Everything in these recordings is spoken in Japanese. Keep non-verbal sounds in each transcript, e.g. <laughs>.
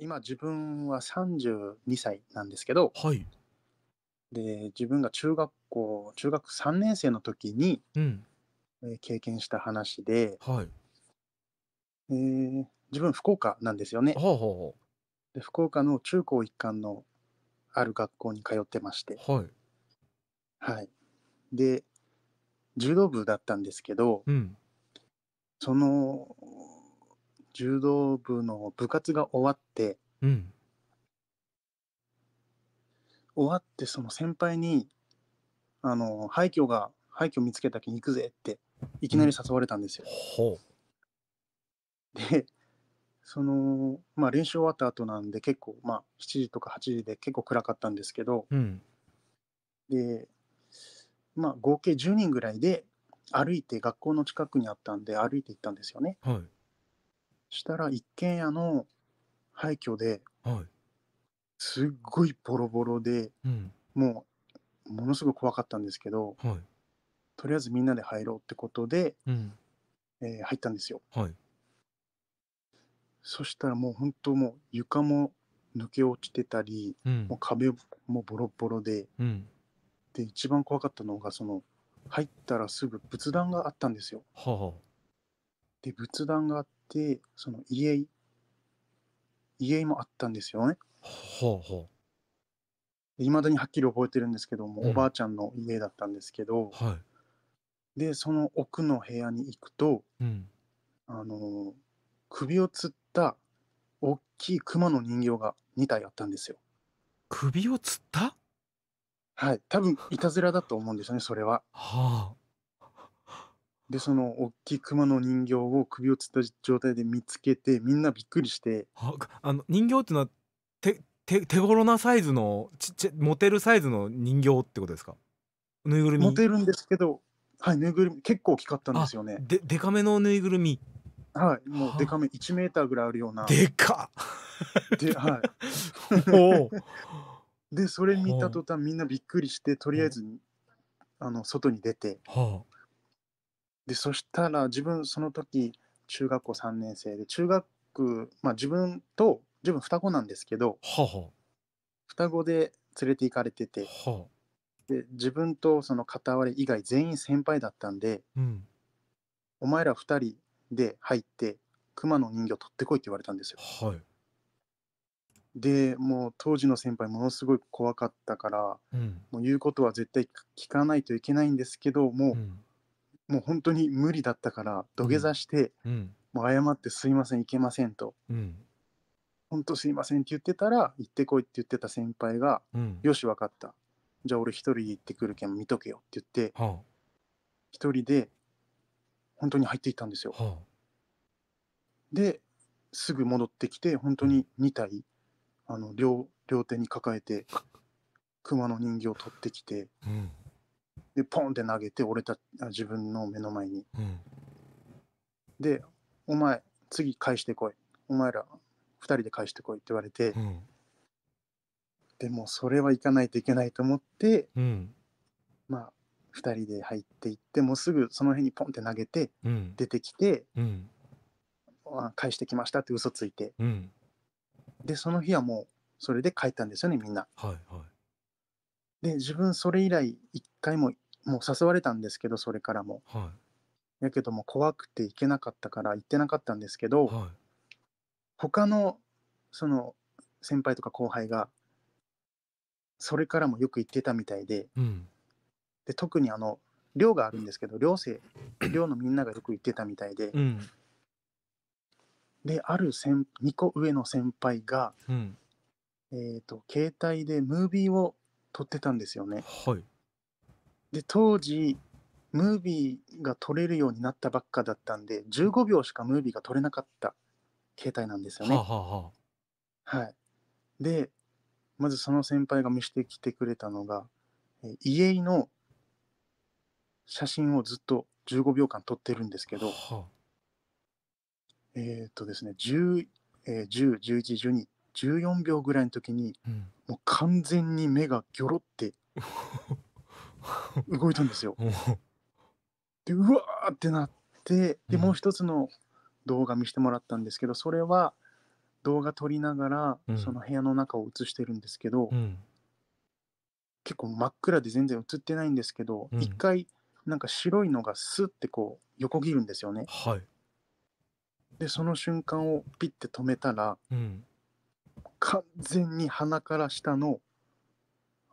今自分は32歳なんですけど、はい、で自分が中学校中学3年生の時に、うん、え経験した話で、はいえー、自分福岡なんですよね。ほうほうほうで福岡の中高一貫のある学校に通ってまして、はい、はい、で柔道部だったんですけど、うん、その柔道部の部活が終わって、うん、終わってその先輩にあの廃墟が廃墟見つけたきに行くぜっていきなり誘われたんですよ。うん、でその、まあ、練習終わった後なんで結構、まあ、7時とか8時で結構暗かったんですけど、うん、で、まあ、合計10人ぐらいで歩いて学校の近くにあったんで歩いて行ったんですよね。はいしたら一軒家の廃墟ではい。すっごいボロボロで、うん。もうものすごく怖かったんですけど、はい。とりあえずみんなで入ろうってことで、うん。えー、入ったんですよ。はい。そしたらもう本当もう床も抜け落ちてたり、うもう壁もボロボロで、うん。で、一番怖かったのがその入ったらすぐ仏壇があったんですよ。はあで、仏壇があって、その家家もあったんですよね。ほうほう。いまだにはっきり覚えてるんですけども、うん、おばあちゃんの家だったんですけど、はい、で、その奥の部屋に行くと、うん、あの、首をつった大きい熊の人形が2体あったんですよ。首をつったはい、多分いたずらだと思うんですよね、それは。はあ。でその大きい熊の人形を首をつった状態で見つけてみんなびっくりしてあの人形っていうのは手て手頃なサイズのちっちゃモテるサイズの人形ってことですかぬいぐるみモテるんですけどはいぬいぐるみ結構大きかったんですよねででかめのぬいぐるみはいもうでかめ1メーターぐらいあるようなでかっではい <laughs> でそれ見た途端みんなびっくりしてとりあえず、あの外に出て、はあでそしたら自分その時中学校3年生で中学まあ自分と自分双子なんですけどはは双子で連れて行かれてて、はで自分とその片割れ以外全員先輩だったんで、うん、お前ら2人で入って熊の人形取ってこいって言われたんですよ。はい、でもう当時の先輩ものすごい怖かったから、うん、もう言うことは絶対聞かないといけないんですけどもう、うんもう本当に無理だったから土下座して、うん、もう謝って「すいません行けませんと」うん、本当すいません」って言ってたら「行ってこい」って言ってた先輩が「よし分かったじゃあ俺一人で行ってくるけん見とけよ」って言って、はあ、一人で本当に入っていったんですよ。はあ、ですぐ戻ってきて本当に2体あの両両手に抱えて <laughs> 熊の人形を取ってきて、うん、で、ポンって投げて、俺た自分の目の前に。うん、で、お前、次返してこい。お前ら、2人で返してこいって言われて、うん、でもそれは行かないといけないと思って、うん、まあ、2人で入っていって、もうすぐその辺にポンって投げて、出てきて、うん返してきましたって嘘ついて、で、その日はもう、それで帰ったんですよね、みんな。はいはい、で、自分それ以来、1回ももう誘われたんですけどそれからも。はい、やけども怖くて行けなかったから行ってなかったんですけど、はい、他のその先輩とか後輩がそれからもよく行ってたみたいでうん、で特にあの寮があるんですけど寮生寮のみんながよく行ってたみたいで、うん、である先2個上の先輩が、うん、えーと携帯でムービーを撮ってたんですよね。はいで、当時、ムービーが撮れるようになったばっかだったんで、15秒しかムービーが撮れなかった携帯なんですよね。はあはあ。はい。で、まずその先輩が見してきてくれたのが、えー家の写真をずっと15秒間撮ってるんですけど、はえーっとですね、10、え1 11、2 14秒ぐらいの時に、うん。もう完全に目がギョロって <laughs> <laughs> 動いたんですよ。でうわーってなってでもう一つの動画見してもらったんですけどそれは動画撮りながら、その部屋の中を映してるんですけど、うん結構真っ暗で全然映ってないんですけどうん一、回なんか白いのがスッてこう横切るんですよね。はいでその瞬間をピッて止めたらうん完全に鼻から下の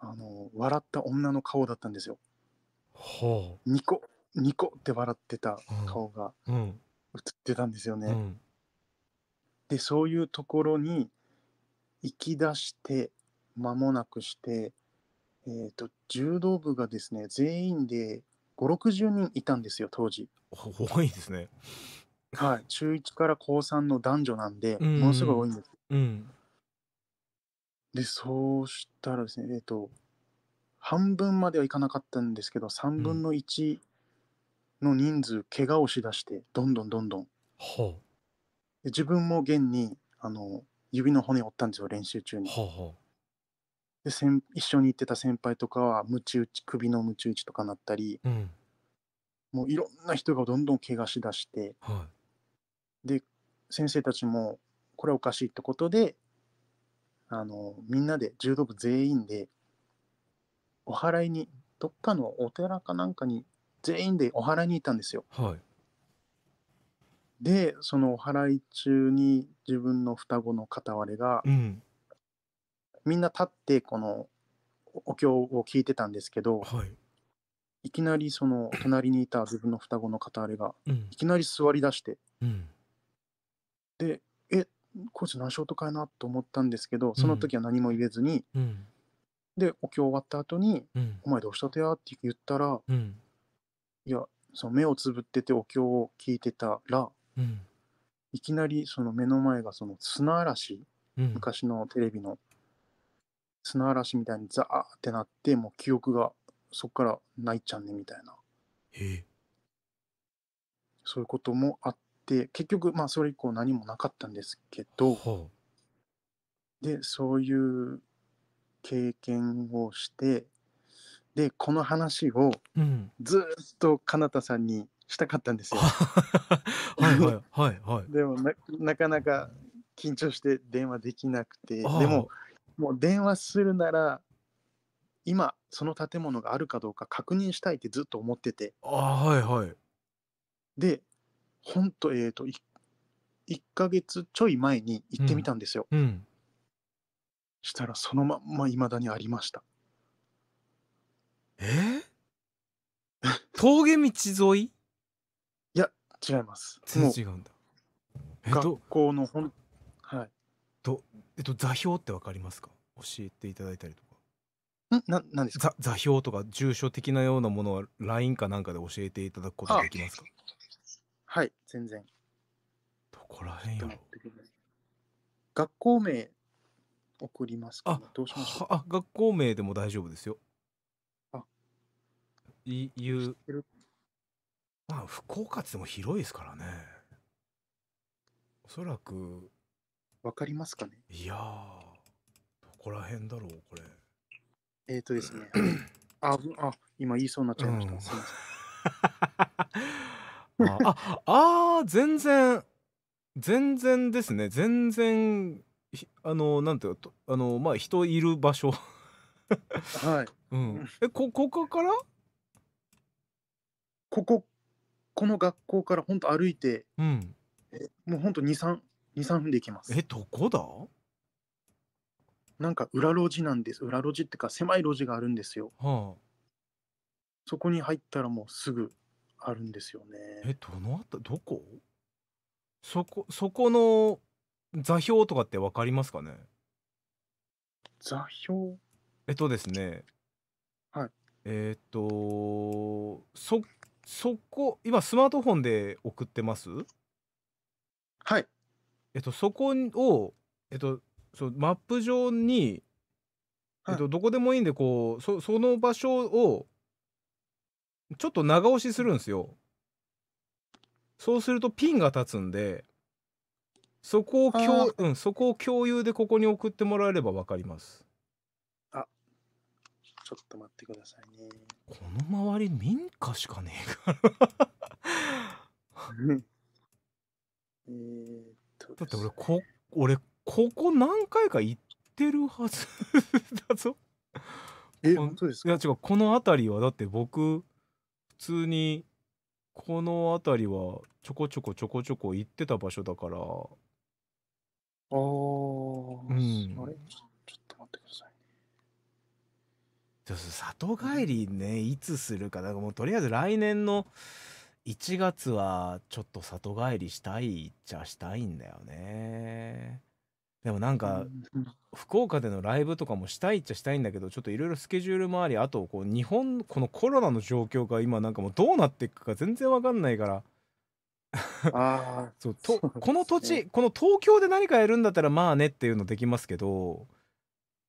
あの笑った女の顔だったんですよ。ほうニコニコって笑ってた顔が映ってたんですよね。うんうん、でそういうところに行き出して間もなくして、えーと、柔道部がですね全員で560人いたんですよ当時。多いですね。はい中1から高3の男女なんでものすごい多いんです。うん、で、そうしたらですね、えっ、と、半分まではいかなかったんですけど、3分の1の人数、怪我をしだして、どんどんどんどん。ほで自分も現に、あの、指の骨折ったんですよ、練習中に。うで、先一緒に行ってた先輩とかは、ち打ち、首のち打ちとかなったり、う。ん。もういろんな人がどんどん怪我しだして、で、先生たちも、これおかしいってことで、あのみんなで柔道部全員でお祓いにどっかのお寺かなんかに全員でお祓いに行ったんですよ。はい、でそのお祓い中に自分の双子の片割れが、うん、みんな立ってこのお経を聞いてたんですけど、はい、いきなりその隣にいた自分の双子の片割れが、うん、いきなり座り出して、うん、でコーチ何ショートかなと思ったんですけど、その時は何も言えずに、うん、で、お経終わった後に、うん、お前どうしたとやって言ったら、うん、いや、その目をつぶっててお経を聞いてたら、いきなりその目の前がその砂嵐、昔のテレビの砂嵐みたいにザーってなって、もう記憶がそこからないちゃんねみたいな。そういうこともあっで結局まあそれ以降何もなかったんですけどでそういう経験をしてでこの話をずっとかなたさんにしたかったんですよ。<laughs> はいはいはいはい、でもなかなか緊張して電話できなくてでももう電話するなら今その建物があるかどうか確認したいってずっと思っててあはいはいでほんと、えっ、ー、と、い1ヶ月ちょい前に行ってみたんですよ。うん。したらそのまんま未だにありました。ええ？峠道沿い？いや、違います。全然違うんだ。え、学ど校のほんはい。と、えっと、座標ってわかりますか？教えていただいたりとか。ん、ななんですか？ざ座標とか住所的なようなものは LINE かなんかで教えていただくことはできますか？はい、全然。どこらへんやろ学校名送りますか、ね、どうしますあ学校名でも大丈夫ですよ。あいいうまあ福岡っても広いですからね。おそらく。わかりますかねいやどこらへんだろう、これ。えっ、ー、とですね。<clears throat> ああ、今言いそうになっちゃいました。うすません。あああ全然全然ですね全然あのなんていうとあのまあ人いる場所、はい。<laughs> うん、えこここからここ、この学校から本当歩いて、うんもう本当2、3、2、3分で行きますえ。どこだなんか裏路地なんです。裏路地ってか狭い路地があるんですよ。はそこに入ったらもうすぐあるんですよね。え、どのあたどこそこ、そこの座標とかってわかりますかね座標えっとですね。はい。えー、っと、そ、そこ、今スマートフォンで送ってますはい。えっと、そこを、えっと、そマップ上に、えっと、どこでもいいんでこうそその場所をちょっと長押しするんですよ。そうするとピンが立つんで、そこを共、うん、そこを共有でここに送ってもらえればわかります。あ、ちょっと待ってくださいね。この周り民家しかねえから <laughs> えっと、ね、だって俺こ、俺、ここ何回か行ってるはずだぞ。え、本当ですかいや違う、この辺りはだって僕、普通にこの辺りはちょこちょこちょこちょこ行ってた場所だからああうんあれちょっと待ってくださいね里帰りねいつするかだからもうとりあえず来年の1月はちょっと里帰りしたいっちゃしたいんだよねでもなんか、福岡でのライブとかもしたいっちゃしたいんだけど、ちょっといろいろスケジュールもあり、あとこう日本、このコロナの状況が今なんかもうどうなっていくか全然わかんないから。あ <laughs> そうと、ね、この土地、この東京で何かやるんだったらまあねっていうのできますけど、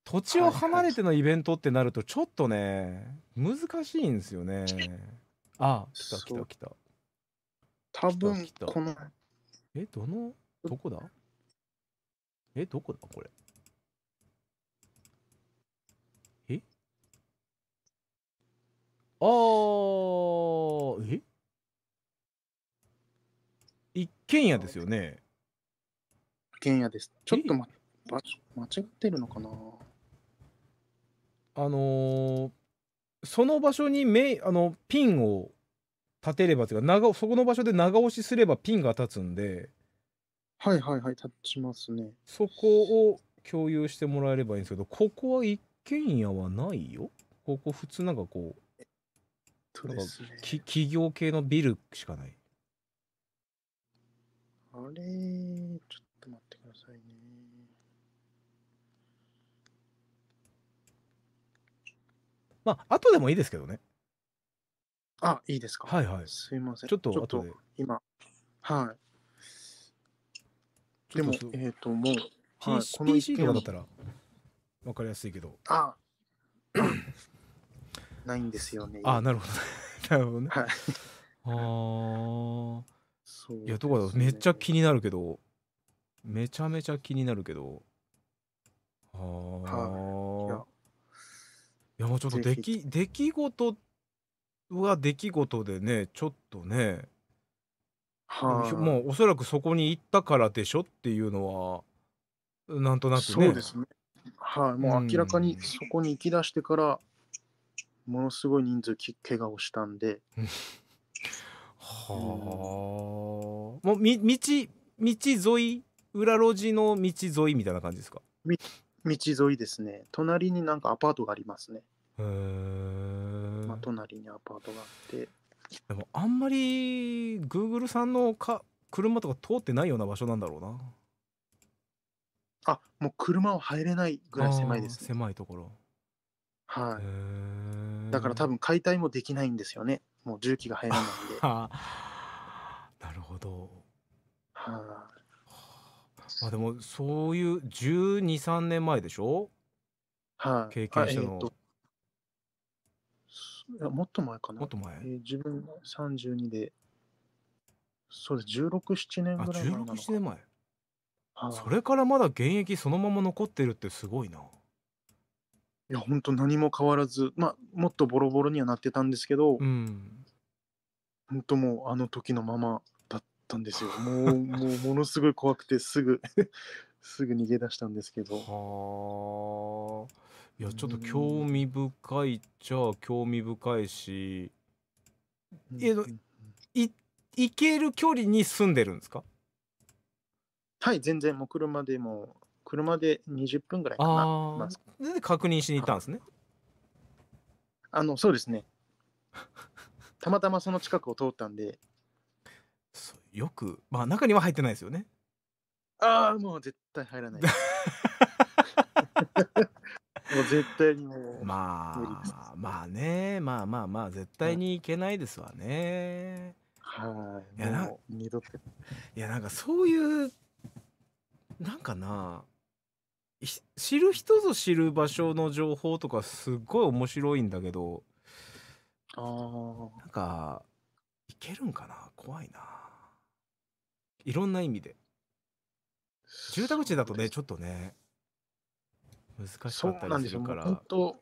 土地を離れてのイベントってなるとちょっとね、難しいんですよね。あ、来た来た来た。多分、この。え、どの、どこだえ、どこだこれ。えあー、え一軒家ですよね。一軒家です。ちょっと、待場所間違ってるのかなあのー、その場所にめあのピンを立てればというか長そこの場所で長押しすればピンが立つんではいはいはい、立ちますね。そこを共有してもらえればいいんですけど、ここは一軒家はないよ。ここ普通なんかこう、なんか企業系のビルしかない。あれー、ちょっと待ってくださいね。まあ、後でもいいですけどね。あ、いいですか。はいはい。すいません。ちょっと後で。今、はい。でも、えっ、と、もう、はい、この PC とかだったら分かりやすいけど。あないんですよね。あなるほど。<laughs> なるほどね。はい、ああ。そう、いや、どこだろう。めっちゃ気になるけど、めちゃめちゃ気になるけど。ああ。いや、もうちょっと出来、出来事は出来事でね、ちょっとね、はあ、もうおそらくそこに行ったからでしょっていうのはなんとなくね。そうですね。はい、あ、もう明らかにそこに行き出してから、ものすごい人数き怪我をしたんで。<laughs> はあ、うん、もうみ道道沿い裏路地の道沿いみたいな感じですか道沿いですね隣になんかアパートがありますねへえ、まあ、隣にアパートがあってでもあんまり Google さんのか車とか通ってないような場所なんだろうなあもう車は入れないぐらい狭いです、ね、狭いところはいだから多分解体もできないんですよねもう重機が入らないんで <laughs> なるほどはあでもそういう1 2 3年前でしょはい経験したの、えーいやもっと前かな。もっと前えー自分32で、そうです、16、7年ぐらい前16 7年前それからまだ現役そのまま残ってるってすごいないや、本当何も変わらず、まあ、もっとボロボロにはなってたんですけど、うん本当もうあの時のままだったんですよ。もう、もう <laughs> ものすごい怖くて、すぐ、すぐ逃げ出したんですけど、はあいやちょっと興味深いっちゃ興味深いし、い行ける距離に住んでるんですかはい全然もう車でも車で20分ぐらいかなあ、まあ、然確認しに行ったんですねあのそうですね <laughs> たまたまその近くを通ったんでよくまあ中には入ってないですよねああもう絶対入らない <laughs> もう絶対にもうまあまあねまあまあまあ絶対にいけないですわね、はいいやなもう二度いやなんかそういうなんかな知る人ぞ知る場所の情報とかすっごい面白いんだけどあなんかいけるんかな怖いないろんな意味で住宅地だとねちょっとね難しかったりするから。本当、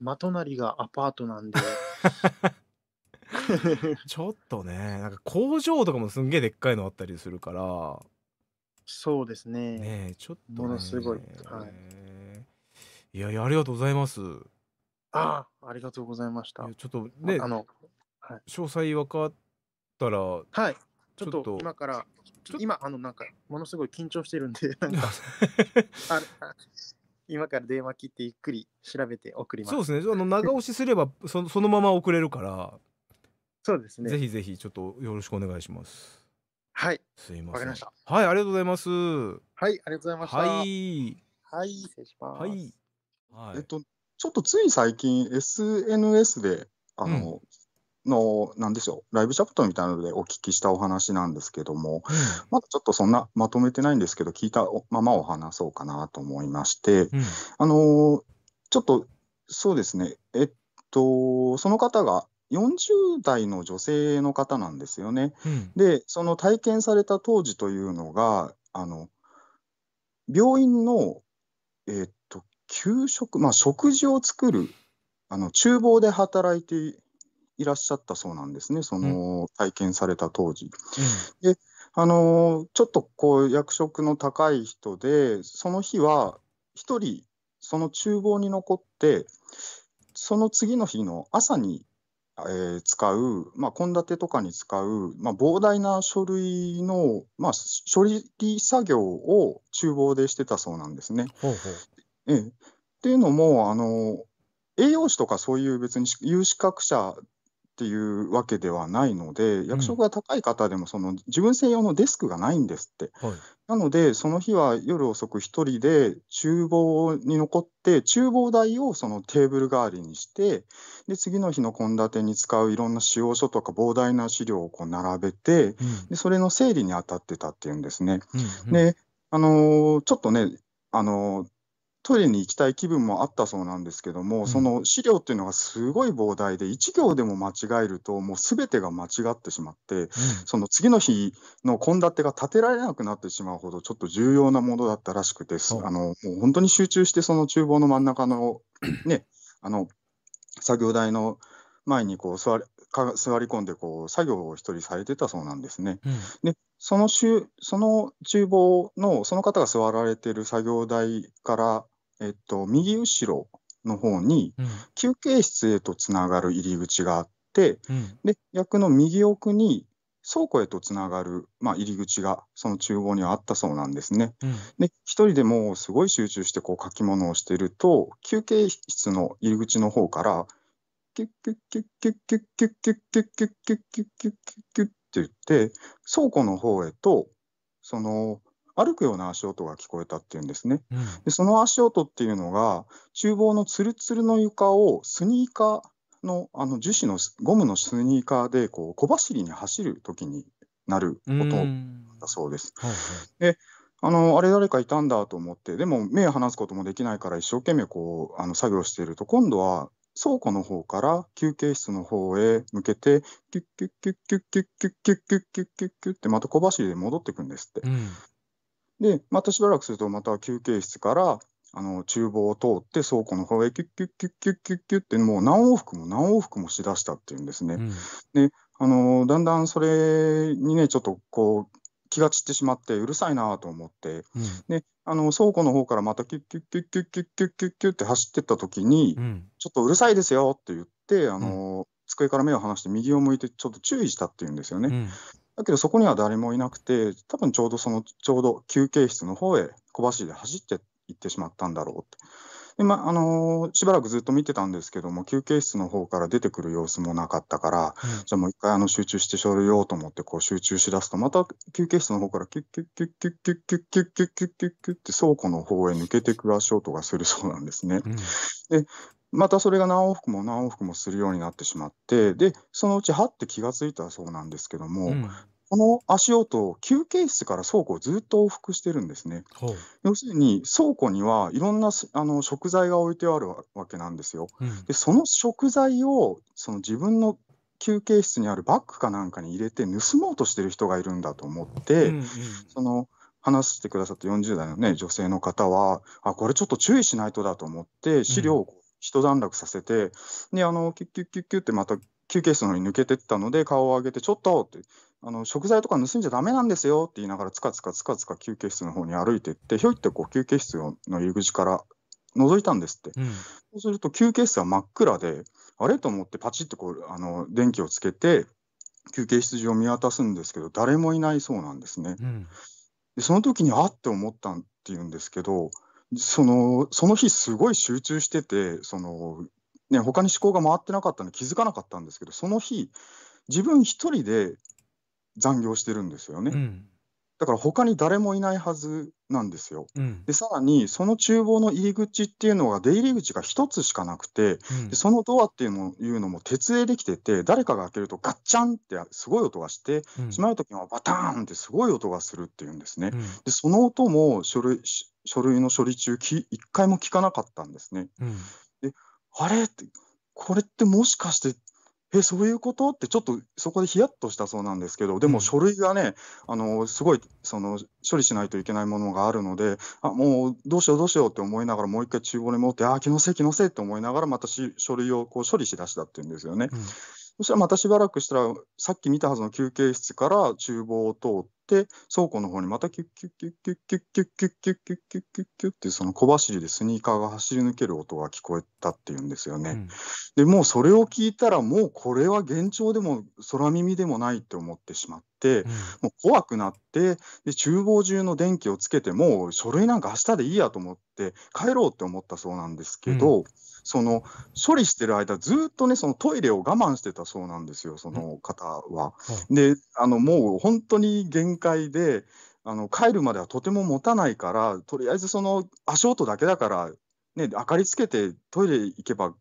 まとなりがアパートなんで。<laughs> ちょっとね、なんか工場とかもすんげえでっかいのあったりするから。そうですね。ねちょっと、ね、ものすごい。はい、いやいや、ありがとうございます。ああ、ありがとうございました。ちょっとね、あの、はい、詳細分かったら、はい、ちょっと今から、今、あの、なんか、ものすごい緊張してるんで、なんか、<laughs> あれ、今から電話切ってゆっくり調べて送ります。そうですね。あの長押しすればそそのまま送れるから。そうですね。ぜひぜひちょっとよろしくお願いします。はい。すいません。はい、ありがとうございます。はい、ありがとうございました。はい。はい、失礼します。はい。はい、えっと、ちょっとつい最近 SNS で、あの、うんの、なんでしょう、ライブチャットみたいなのでお聞きしたお話なんですけども、まだちょっとそんなまとめてないんですけど、聞いたままお話そうかなと思いまして、うん、あの、ちょっと、そうですね、えっと、その方が40代の女性の方なんですよね。うん、で、その体験された当時というのが、あの病院の、えー、っと給食、まあ、食事を作るあの厨房で働いていらっしゃったそうなんですね、その体験された当時。うん、であのちょっとこう役職の高い人で、その日は1人、その厨房に残って、その次の日の朝に、えー、使う、まあ、献立とかに使う、まあ、膨大な書類の、まあ、処理作業を厨房でしてたそうなんですね。ほうほうええっていうのも、あの栄養士とかそういう別に有資格者っていうわけではないので、役職が高い方でもその自分専用のデスクがないんですって、はい、なので、その日は夜遅く1人で厨房に残って、厨房台をそのテーブル代わりにして、で次の日の献立に使ういろんな使用書とか膨大な資料をこう並べて、うん、で、それの整理に当たってたっていうんですね。うんうん、であのちょっとねあのートイレに行きたい気分もあったそうなんですけども、うん、その資料っていうのがすごい膨大で、1行でも間違えると、もうすべてが間違ってしまって、うん、その次の日の献立が立てられなくなってしまうほど、ちょっと重要なものだったらしくて、あのもう本当に集中して、その厨房の真ん中の、ね、あの作業台の前にこう座りか座り込んでこう作業を一人されてたそうなんですね。うん、でそのその厨房のその方が座られてる作業台からえっと、右後ろの方に、休憩室へとつながる入り口があって、うん、で逆の右奥に倉庫へとつながる、まあ、入り口がその厨房にはあったそうなんですね。うん、で一人でもすごい集中してこう書き物をしていると休憩室の入り口の方からキュッキュッキュッキュッキュッキュッキュッキュッキュッキュッキュッキュッキュッキュッって言って倉庫の方へとその歩くような足音が聞こえたっていうんですね、うん、でその足音っていうのが厨房のつるつるの床をスニーカーのあの樹脂のゴムのスニーカーでこう小走りに走る時になる音だそうです。であのあれ誰かいたんだと思ってでも目を離すこともできないから一生懸命こうあの作業していると今度は倉庫の方から休憩室の方へ向けてキュッキュッキュッキュッキュッキュッキュッキュッキュッキュッキュッってまた小走りで戻ってくんですって。で、またしばらくすると、また休憩室から、あの、厨房を通って倉庫の方へキュッキュッキュッキュッキュッキュッって、もう何往復も何往復もしだしたっていうんですね。うん、で、あの、だんだんそれにね、ちょっとこう、気が散ってしまって、うるさいなと思って、うん、で、あの、倉庫の方からまたキュッキュッキュッキュッキュッキュッキュッキュッって走ってった時に、うん、ちょっとうるさいですよって言って、あの、机から目を離して右を向いてちょっと注意したっていうんですよね。だけどそこには誰もいなくて、多分ちょうどその、ちょうど休憩室の方へ小走りで走って行ってしまったんだろうって。でまあのー、しばらくずっと見てたんですけども、休憩室の方から出てくる様子もなかったから、うん、じゃあもう一回あの集中してしょるようと思ってこう集中しだすと、また休憩室の方からキュッキュッキュッキュッキュッキュッキュッキュッキュッキュッキュッって倉庫の方へ抜けていく足音がするそうなんですね。うん、でまたそれが何往復も何往復もするようになってしまって、でそのうちはって気がついたそうなんですけども、うん、この足音、休憩室から倉庫をずっと往復してるんですね。要するに倉庫にはいろんなあの食材が置いてあるわけなんですよ。うん、でその食材をその自分の休憩室にあるバッグかなんかに入れて盗もうとしてる人がいるんだと思って、うんうん、その話してくださった40代の、ね、女性の方はあこれちょっと注意しないとだと思って資料を一段落させて、で、あの、キュッキュッキュッキュってまた休憩室のに抜けてったので、顔を上げて、ちょっとって、あの食材とか盗んじゃだめなんですよって言いながら、つかつかつかつか休憩室の方に歩いていって、ひょいってこう休憩室の入り口から覗いたんですって、うん、そうすると休憩室は真っ暗で、あれと思って、パチってこうあの電気をつけて、休憩室中を見渡すんですけど、誰もいないそうなんですね。うん、でその時にあって思ったっていうんですけど、そのその日すごい集中しててその、ね、他に思考が回ってなかったので気づかなかったんですけどその日自分一人で残業してるんですよね。うん、だから他に誰もいないはずなんですよ。うん、でさらにその厨房の入り口っていうのが出入り口が1つしかなくて、うん、でそのドアっていうのいうのも鉄製できてて誰かが開けるとガッチャンってすごい音がして、うん、閉まるときはバターンってすごい音がするっていうんですね。でその音も書類書類の処理中き1回も聞かなかったんですね。であれってこれってもしかしてえ、そういうことって、ちょっとそこでヒヤッとしたそうなんですけど、でも書類がね、あのすごいその処理しないといけないものがあるので、あもうどうしよう、どうしようって思いながら、もう一回厨房に戻って、あ、気のせい、気のせいって思いながら、またし書類をこう処理しだしたっていうんですよね。うんそしたらまたしばらくしたら、さっき見たはずの休憩室から厨房を通って、倉庫の方にまたキュッキュッキュッキュッキュッキュッキュッキュッキュッキュッキュッキュッってその小走りでスニーカーが走り抜ける音が聞こえたっていうんですよね。うんでもうそれを聞いたら、もうこれは幻聴でも空耳でもないって思ってしまって、もう怖くなって、で厨房中の電気をつけて、もう書類なんか明日でいいやと思って、帰ろうって思ったそうなんですけど、その処理してる間、ずっとね、そのトイレを我慢してたそうなんですよ、その方は。であの、もう本当に限界で、あの帰るまではとても持たないから、とりあえずその足音だけだから、ね、明かりつけてトイレ行けば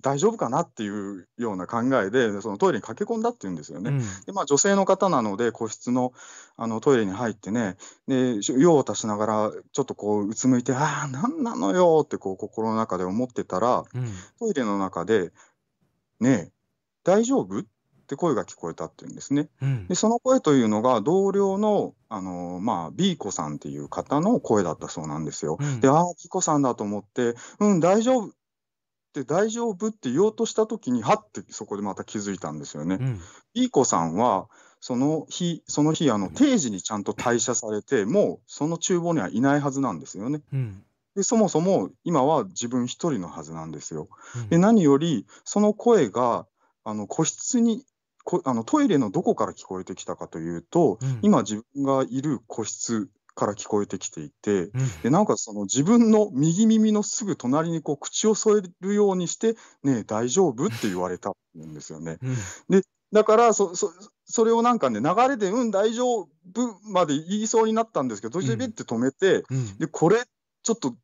大丈夫かなっていうような考えで、そのトイレに駆け込んだっていうんですよね。うん、でまあ、女性の方なので、個室のあのトイレに入ってね、で用を足しながら、ちょっとこう、うつむいて、ああ、なんなのよってこう心の中で思ってたら、うん、トイレの中で、ねえ、大丈夫って声が聞こえたっていうんですね。うん、でその声というのが同僚のあの、まあ、B 子さんっていう方の声だったそうなんですよ。うん、でああ B 子さんだと思って「うん大丈夫って大丈夫って言おうとしたときに、はってそこでまた気づいたんですよね。うん、いい子さんはその日、その日あの定時にちゃんと退社されて、もうその厨房にはいないはずなんですよね。うんでそもそも今は自分一人のはずなんですよ。で何よりその声があの個室にこあのトイレのどこから聞こえてきたかというと、うん、今自分がいる個室から聞こえてきていて、うん、でなんかその自分の右耳のすぐ隣にこう口を添えるようにして「ね大丈夫?」って言われたんですよね。うん、でだからそそそれをなんかね流れで「うん大丈夫」まで言いそうになったんですけど途中でビッて止めて、うん、でこれちょっと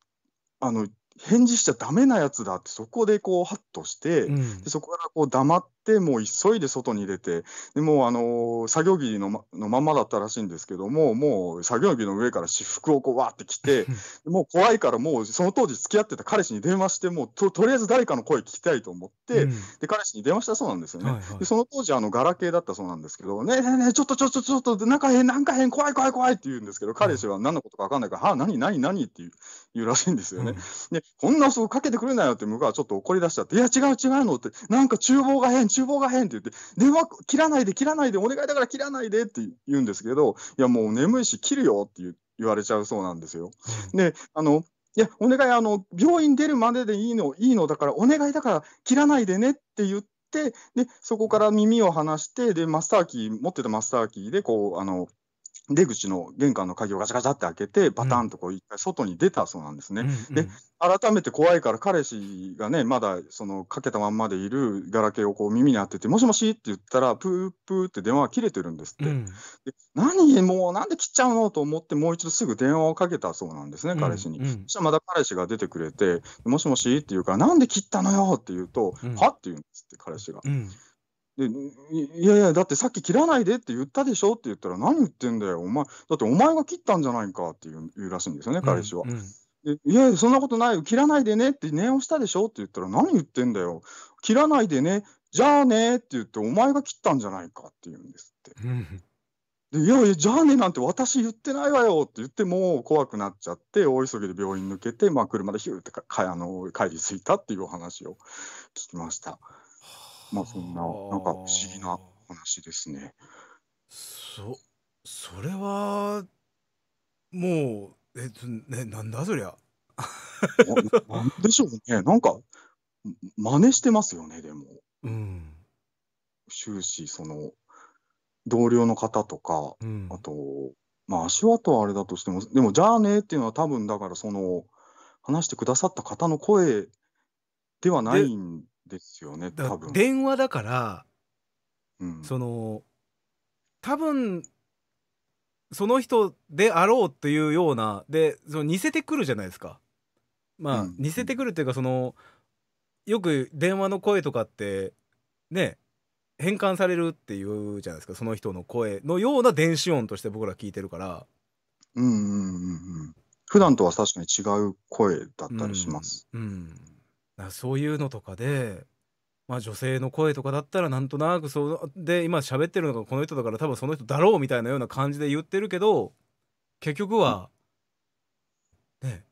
あの返事しちゃダメなやつだってそこでこうハッとして、でそこからこう黙って、もう急いで外に出て、でもうあの作業着のまのままだったらしいんですけども、もう作業着の上から私服をこうわーって着て、<laughs> もう怖いから、もうその当時付き合ってた彼氏に電話して、もうととりあえず誰かの声聞きたいと思って、うん、で彼氏に電話したそうなんですよね。はいはい、でその当時、あのガラケーだったそうなんですけど、ねえねえねえ、ちょっとちょっとちょっと、なんか変、なんか変、怖い怖い怖いって言うんですけど、彼氏は何のことか分かんないから、はあ、何、何、何って言う言うらしいんですよね。うん、で、こんなそうかけてくれないよって向こうはちょっと怒り出しちゃって、いや、違う違うのって、なんか厨房が変、厨房が変って言って、電話切らないで、切らないで、お願いだから切らないでって言うんですけど、いや、もう眠いし、切るよって言われちゃうそうなんですよ。で、あの、いや、お願い、あの、病院出るまででいいの、いいのだから、お願いだから切らないでねって言って、で、そこから耳を離して、で、マスターキー、持ってたマスターキーで、こう、あの、出口の玄関の鍵をガチャガチャって開けて、バタンとこう一回外に出たそうなんですね。うんうん、で、改めて怖いから、彼氏がね、まだそのかけたまんまでいるガラケーをこう耳に当てて、もしもしって言ったら、プープーって電話が切れてるんですって。うん、で何、もうなんで切っちゃうのと思って、もう一度すぐ電話をかけたそうなんですね、彼氏に。うんうん、そしたらまだ彼氏が出てくれて、もしもしって言うから、なんで切ったのよって言うと、はって言うんですって、彼氏が。うんでいやいや、だってさっき切らないでって言ったでしょって言ったら、何言ってんだよ、お前、だってお前が切ったんじゃないかって言うらしいんですよね、彼氏は。うんうんいやいや、そんなことないよ、切らないでねって念をしたでしょって言ったら、何言ってんだよ、切らないでね、じゃあねって言って、お前が切ったんじゃないかって言うんですって。でいやいや、じゃあねなんて私言ってないわよって言って、もう怖くなっちゃって、大急ぎで病院抜けて、まあ、車でヒューってかかあの帰り着いたっていうお話を聞きました。まあそんな、なんか不思議な話ですね。そ、それは、もう、えっと、ね、なんだそりゃ。<laughs> ななんでしょうね、なんか、真似してますよね、でも。うん。終始、その、同僚の方とか、うん、あと、まあ、足跡はあれだとしても、でも、じゃあねっていうのは、多分だから、その、話してくださった方の声ではないんですよね、多分。電話だから、うん、その多分その人であろうというようなでその似せてくるじゃないですか。まあ、うん、似せてくるっていうかそのよく電話の声とかってね変換されるっていうじゃないですかその人の声のような電子音として僕ら聞いてるから。うんうんうんうん。普段とは確かに違う声だったりします。うん、うんそういうのとかで、まあ、女性の声とかだったらなんとなくそうで今喋ってるのがこの人だから多分その人だろうみたいなような感じで言ってるけど結局は、うん、ね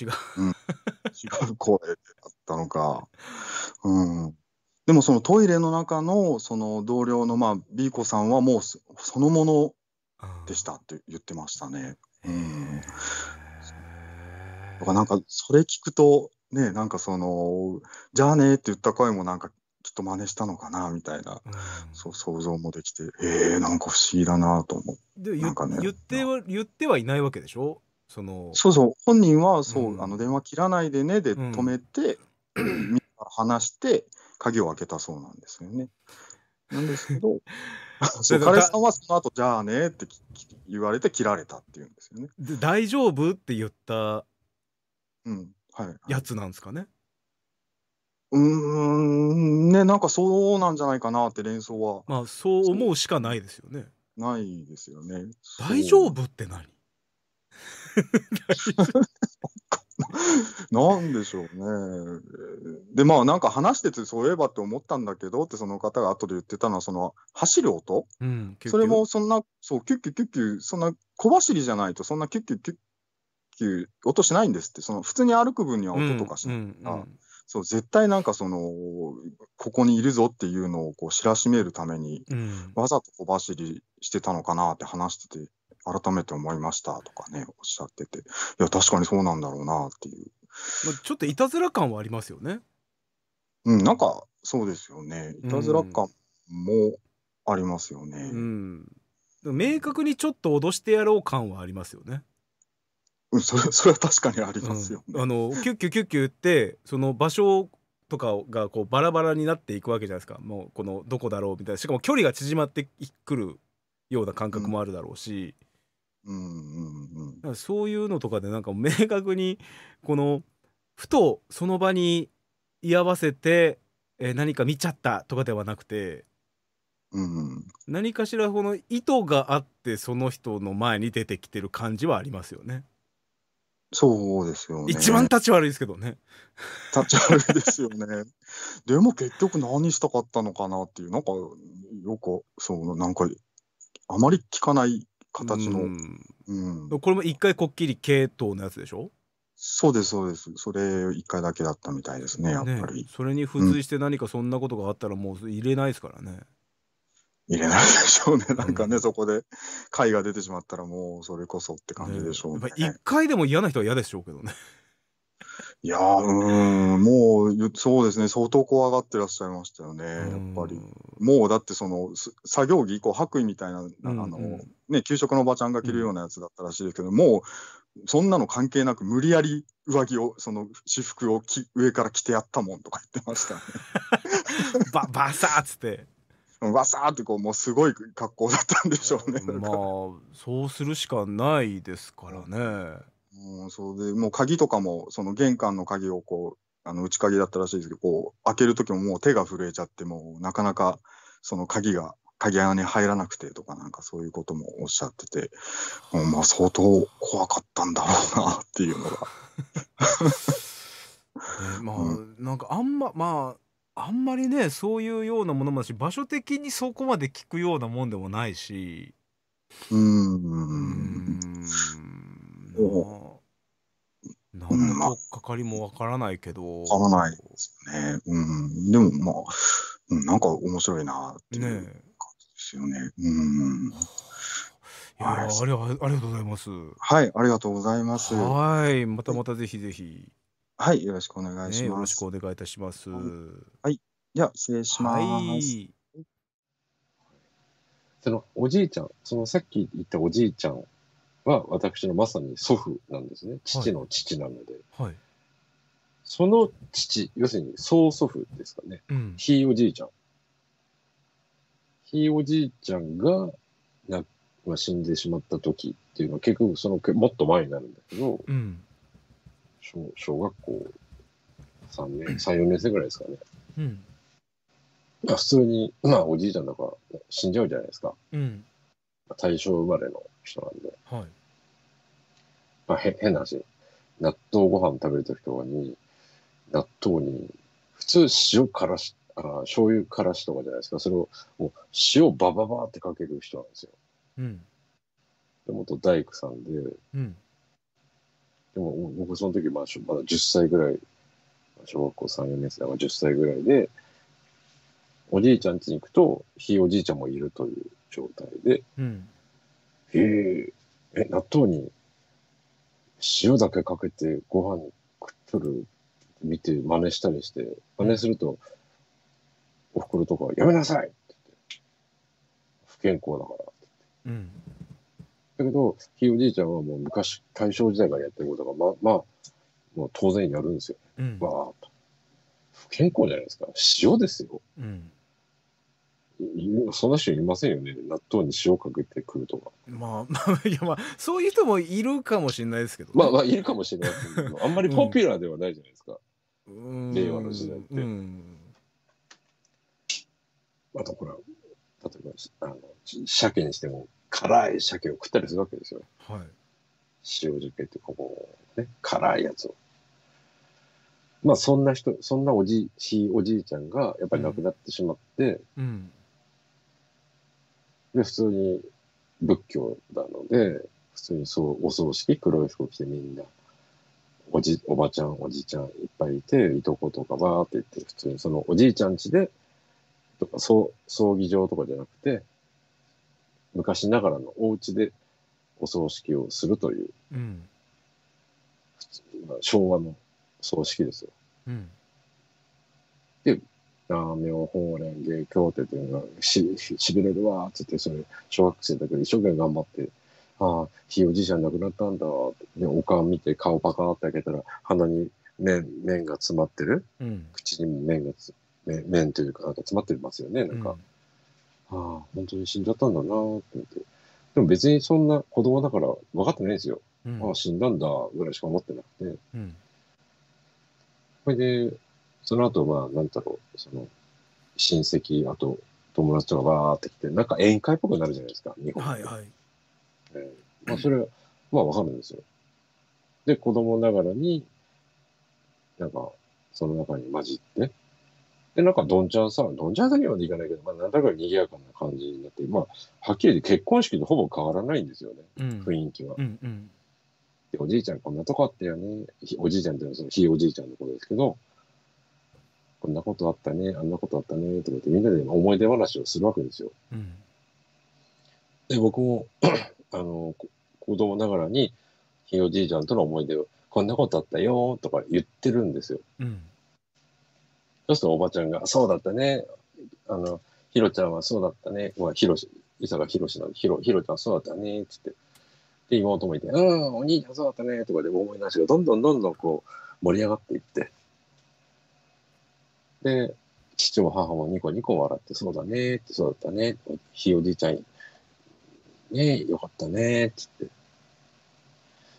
違う、うん、違う声だったのか。うんでもそのトイレの中のその同僚のまあ B 子さんはもうそのものでしたって言ってましたね。うん。なんかそれ聞くとね、なんかその、じゃあねって言った声もなんか、ちょっと真似したのかなみたいな、うん、そう想像もできて、えー、なんか不思議だなと思う。で、かね、言っては言ってはいないわけでしょそのそうそう、本人はそう、うん、あの電話切らないでねで止めて、うん、<clears throat> みんな話して、鍵を開けたそうなんですよね。なんですけど、<laughs> そう彼さんはその後じゃあねって言われて切られたっていうんですよね。大丈夫って言った、うん、やつなんですかね。はいはい、うんねなんかそうなんじゃないかなって連想は。まあそう思うしかないですよね。ないですよね。大丈夫って何 <laughs> なんでしょうね。でまあなんか話しててそういえばって思ったんだけどってその方が後で言ってたのはその走る音、うん、それもそんなそうキュッキュッキュッキュそんな小走りじゃないとそんなキュッキュッキュッ球、音しないんですって、その普通に歩く分には音とかしない、うんうんうん、そう絶対なんかその、ここにいるぞっていうのをこう知らしめるために、うん、わざと小走りしてたのかなって話してて、改めて思いましたとかね、おっしゃってて、いや、確かにそうなんだろうなっていう。まあ、ちょっといたずら感はありますよね。うん、なんかそうですよね。いたずら感もありますよね。うん、うん、明確にちょっと脅してやろう感はありますよね。うん、それそれは確かにありますよ、ねうん、あのキュッキュキュッキュってその場所とかがこうバラバラになっていくわけじゃないですかもうこのどこだろうみたいなしかも距離が縮まってくるような感覚もあるだろうし、うんうんうん、そういうのとかでなんか明確にこのふとその場に居合わせて、えー、何か見ちゃったとかではなくて、うん、何かしらこの意図があってその人の前に出てきてる感じはありますよね。そうですよね。一番立ち悪いですけどね。立ち悪いですよね。<laughs> でも結局何したかったのかなっていう、なんかよく、そう、なんか、あまり聞かない形の。うんうん、これも一回こっきり系統のやつでしょそうです、そうです。それ一回だけだったみたいですね、やっぱり。ね、それに付随して何かそんなことがあったらもう入れないですからね。入れないでしょうね。なんかね、うん、そこで回が出てしまったらもうそれこそって感じでしょうね。一、回でも嫌な人は嫌でしょうけどね。いやうん、もうそうですね、相当怖がってらっしゃいましたよね、やっぱり。もうだってその、作業着以降、白衣みたいな、うんうん、あのね、給食のおばちゃんが着るようなやつだったらしいですけど、うん、もうそんなの関係なく、無理やり上着を、その私服をき上から着てやったもんとか言ってましたね。ばばさっつって。わさーってこうもうすごい格好だったんでしょうね。まあそうするしかないですからね。もうそうでもう鍵とかもその玄関の鍵をこうあの内鍵だったらしいですけどこう開ける時ももう手が震えちゃってもうなかなかその鍵が鍵穴に入らなくてとかなんかそういうこともおっしゃってて、もうまあ相当怖かったんだろうなっていうのが。<laughs> まあ、うん、なんかあんままああんまりねそういうようなものもだし場所的にそこまで聞くようなもんでもないしうーん何のかかりもわからないけどわからないですねうんでもまあ、うん、なんか面白いなっていう感じですよね、ね、うんいや、ありありがとうございます。はい、ありがとうございます。はい、またまたぜひぜひ。はい、よろしくお願いします。ね、よろしくお願いいたします。はい、はい、失礼します。はい、そのおじいちゃん、そのさっき言ったおじいちゃんは私のまさに祖父なんですね。父の父なので。はい、はい、その父、要するに曽祖父ですかね。うん、ひいおじいちゃん。ひいおじいちゃんがな、まあ、死んでしまった時っていうのは結局そのもっと前になるんだけど、うん小小学校3年、3、4年生ぐらいですかね。うん、普通に、まあおじいちゃんだか、ね、死んじゃうじゃないですか。うん、大正生まれの人なんで。はい、まあ、へ変な話。納豆ご飯食べるときとかに、納豆に、普通塩からし、あ醤油からしとかじゃないですか。それをもう塩バババってかける人なんですよ。うん、で元大工さんで、うん、でも、僕その時、まあ、まだ10歳ぐらい、小学校3、4年生だから10歳ぐらいで、おじいちゃん家に行くと、ひいおじいちゃんもいるという状態で、うん、ええ、納豆に塩だけかけてご飯食っとる見て真似したりして、真似すると、おふくろとか、やめなさいって言って、不健康だからって言って、うんだけど、ひいおじいちゃんはもう昔、大正時代からやってることが、ま、あ、まあ、もう当然やるんですよ。うん、ーあ、不健康じゃないですか。塩ですよ。うん。そんな人いませんよね。納豆に塩かけてくるとか。まあ、<laughs> まあ、いやまあ、そういう人もいるかもしれないですけど、ね、まあまあ、いるかもしれないですけど、あんまりポピュラーではないじゃないですか。うん、令和の時代って。うん、あと、これは、例えば、あの、鮭にしても、辛い鮭を食ったりするわけですよ。はい、塩漬けってここ、ね、辛いやつを。まあそんな人、そんなおじひいおじいちゃんがやっぱり亡くなってしまって、うん、で、普通に仏教なので、普通にそうお葬式、黒い服着てみんな、おじ、おばちゃん、おじいちゃんいっぱいいて、いとことかばーって言って、普通にそのおじいちゃん家で、とか、葬儀場とかじゃなくて、昔ながらのお家でお葬式をするという、うん、昭和の葬式ですよ。うん、で、ラーメンを法連芸協定というのがし、しびれるわ、っつって、それ、小学生だけど一生懸命頑張って、ああ、ひいおじいちゃん亡くなったんだ、で、おかん見て顔パカーって開けたら、鼻に麺、麺が詰まってる、うん、口にも麺がつ、麺、麺というか、なんか詰まってますよね、なんか。うんああ、本当に死んじゃったんだなと思って。でも別にそんな子供だから分かってないんですよ。うん、ああ、死んだんだぐらいしか思ってなくて。うん、それで、その後、まあ、なんだろう、その、親戚、あと友達とかバーって来て、なんか宴会っぽくなるじゃないですか、日本。はいはい。えー、まあ、それは、まあ、わかるんですよ。で、子供ながらに、なんか、その中に混じって、で、なんかどんちゃんさん、どんちゃん先までいかないけど、まあ、なんだか賑やかな感じになって、まあ、はっきり言って結婚式とほぼ変わらないんですよね、うん、雰囲気は。うんうん、で、おじいちゃんこんなとこあったよね。おじいちゃんってそのひいおじいちゃんのことですけど、こんなことあったね、あんなことあったね、とかってみんなで思い出話をするわけですよ。うん、で、僕も <clears throat> あの、子供ながらに、ひいおじいちゃんとの思い出を、こんなことあったよ、とか言ってるんですよ。うんそうするとおばちゃんが、そうだったね。あの、ひろちゃんはそうだったね。まあ、ひろし、伊坂ひろしなんで、ひろ、ひろちゃんそうだったね。つって。で、妹もいて、うん、お兄ちゃんそうだったね。とかで思い出しが、どんどんどんどんこう、盛り上がっていって。で、父も母もニコニコ笑って、そうだね。って、そうだったね。ひおじいちゃん、ねよかったね。つって。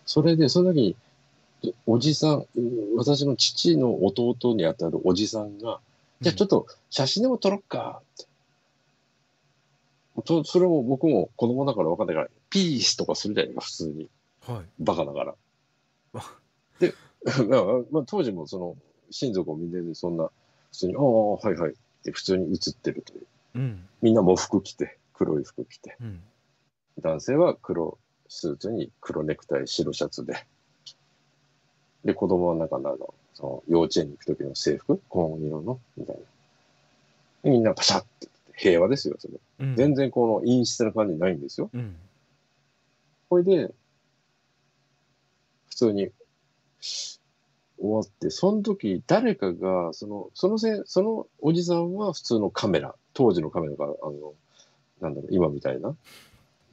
それで、その時に、おじさん、私の父の弟にあたるおじさんが、じゃあちょっと写真でも撮ろっか、って。とそれも僕も子供だから分かんないから、ピースとかするじゃないか、普通に。はい。バカだから。で、まあ、当時もその、親族をみんなでそんな、普通に、ああ、はいはいって普通に写ってるという。うん、みんなう服着て、黒い服着て、うん、男性は黒スーツに黒ネクタイ、白シャツで、で、子供はなんかなんか、その幼稚園に行く時の制服、紺色の、みたいな。みんなパシャって平和ですよ、それ。うん、全然この陰湿な感じないんですよ。うん、これで、普通に終わって、その時誰かが、その、そのせ、そのおじさんは普通のカメラ、当時のカメラが、あの、なんだろう、今みたいな、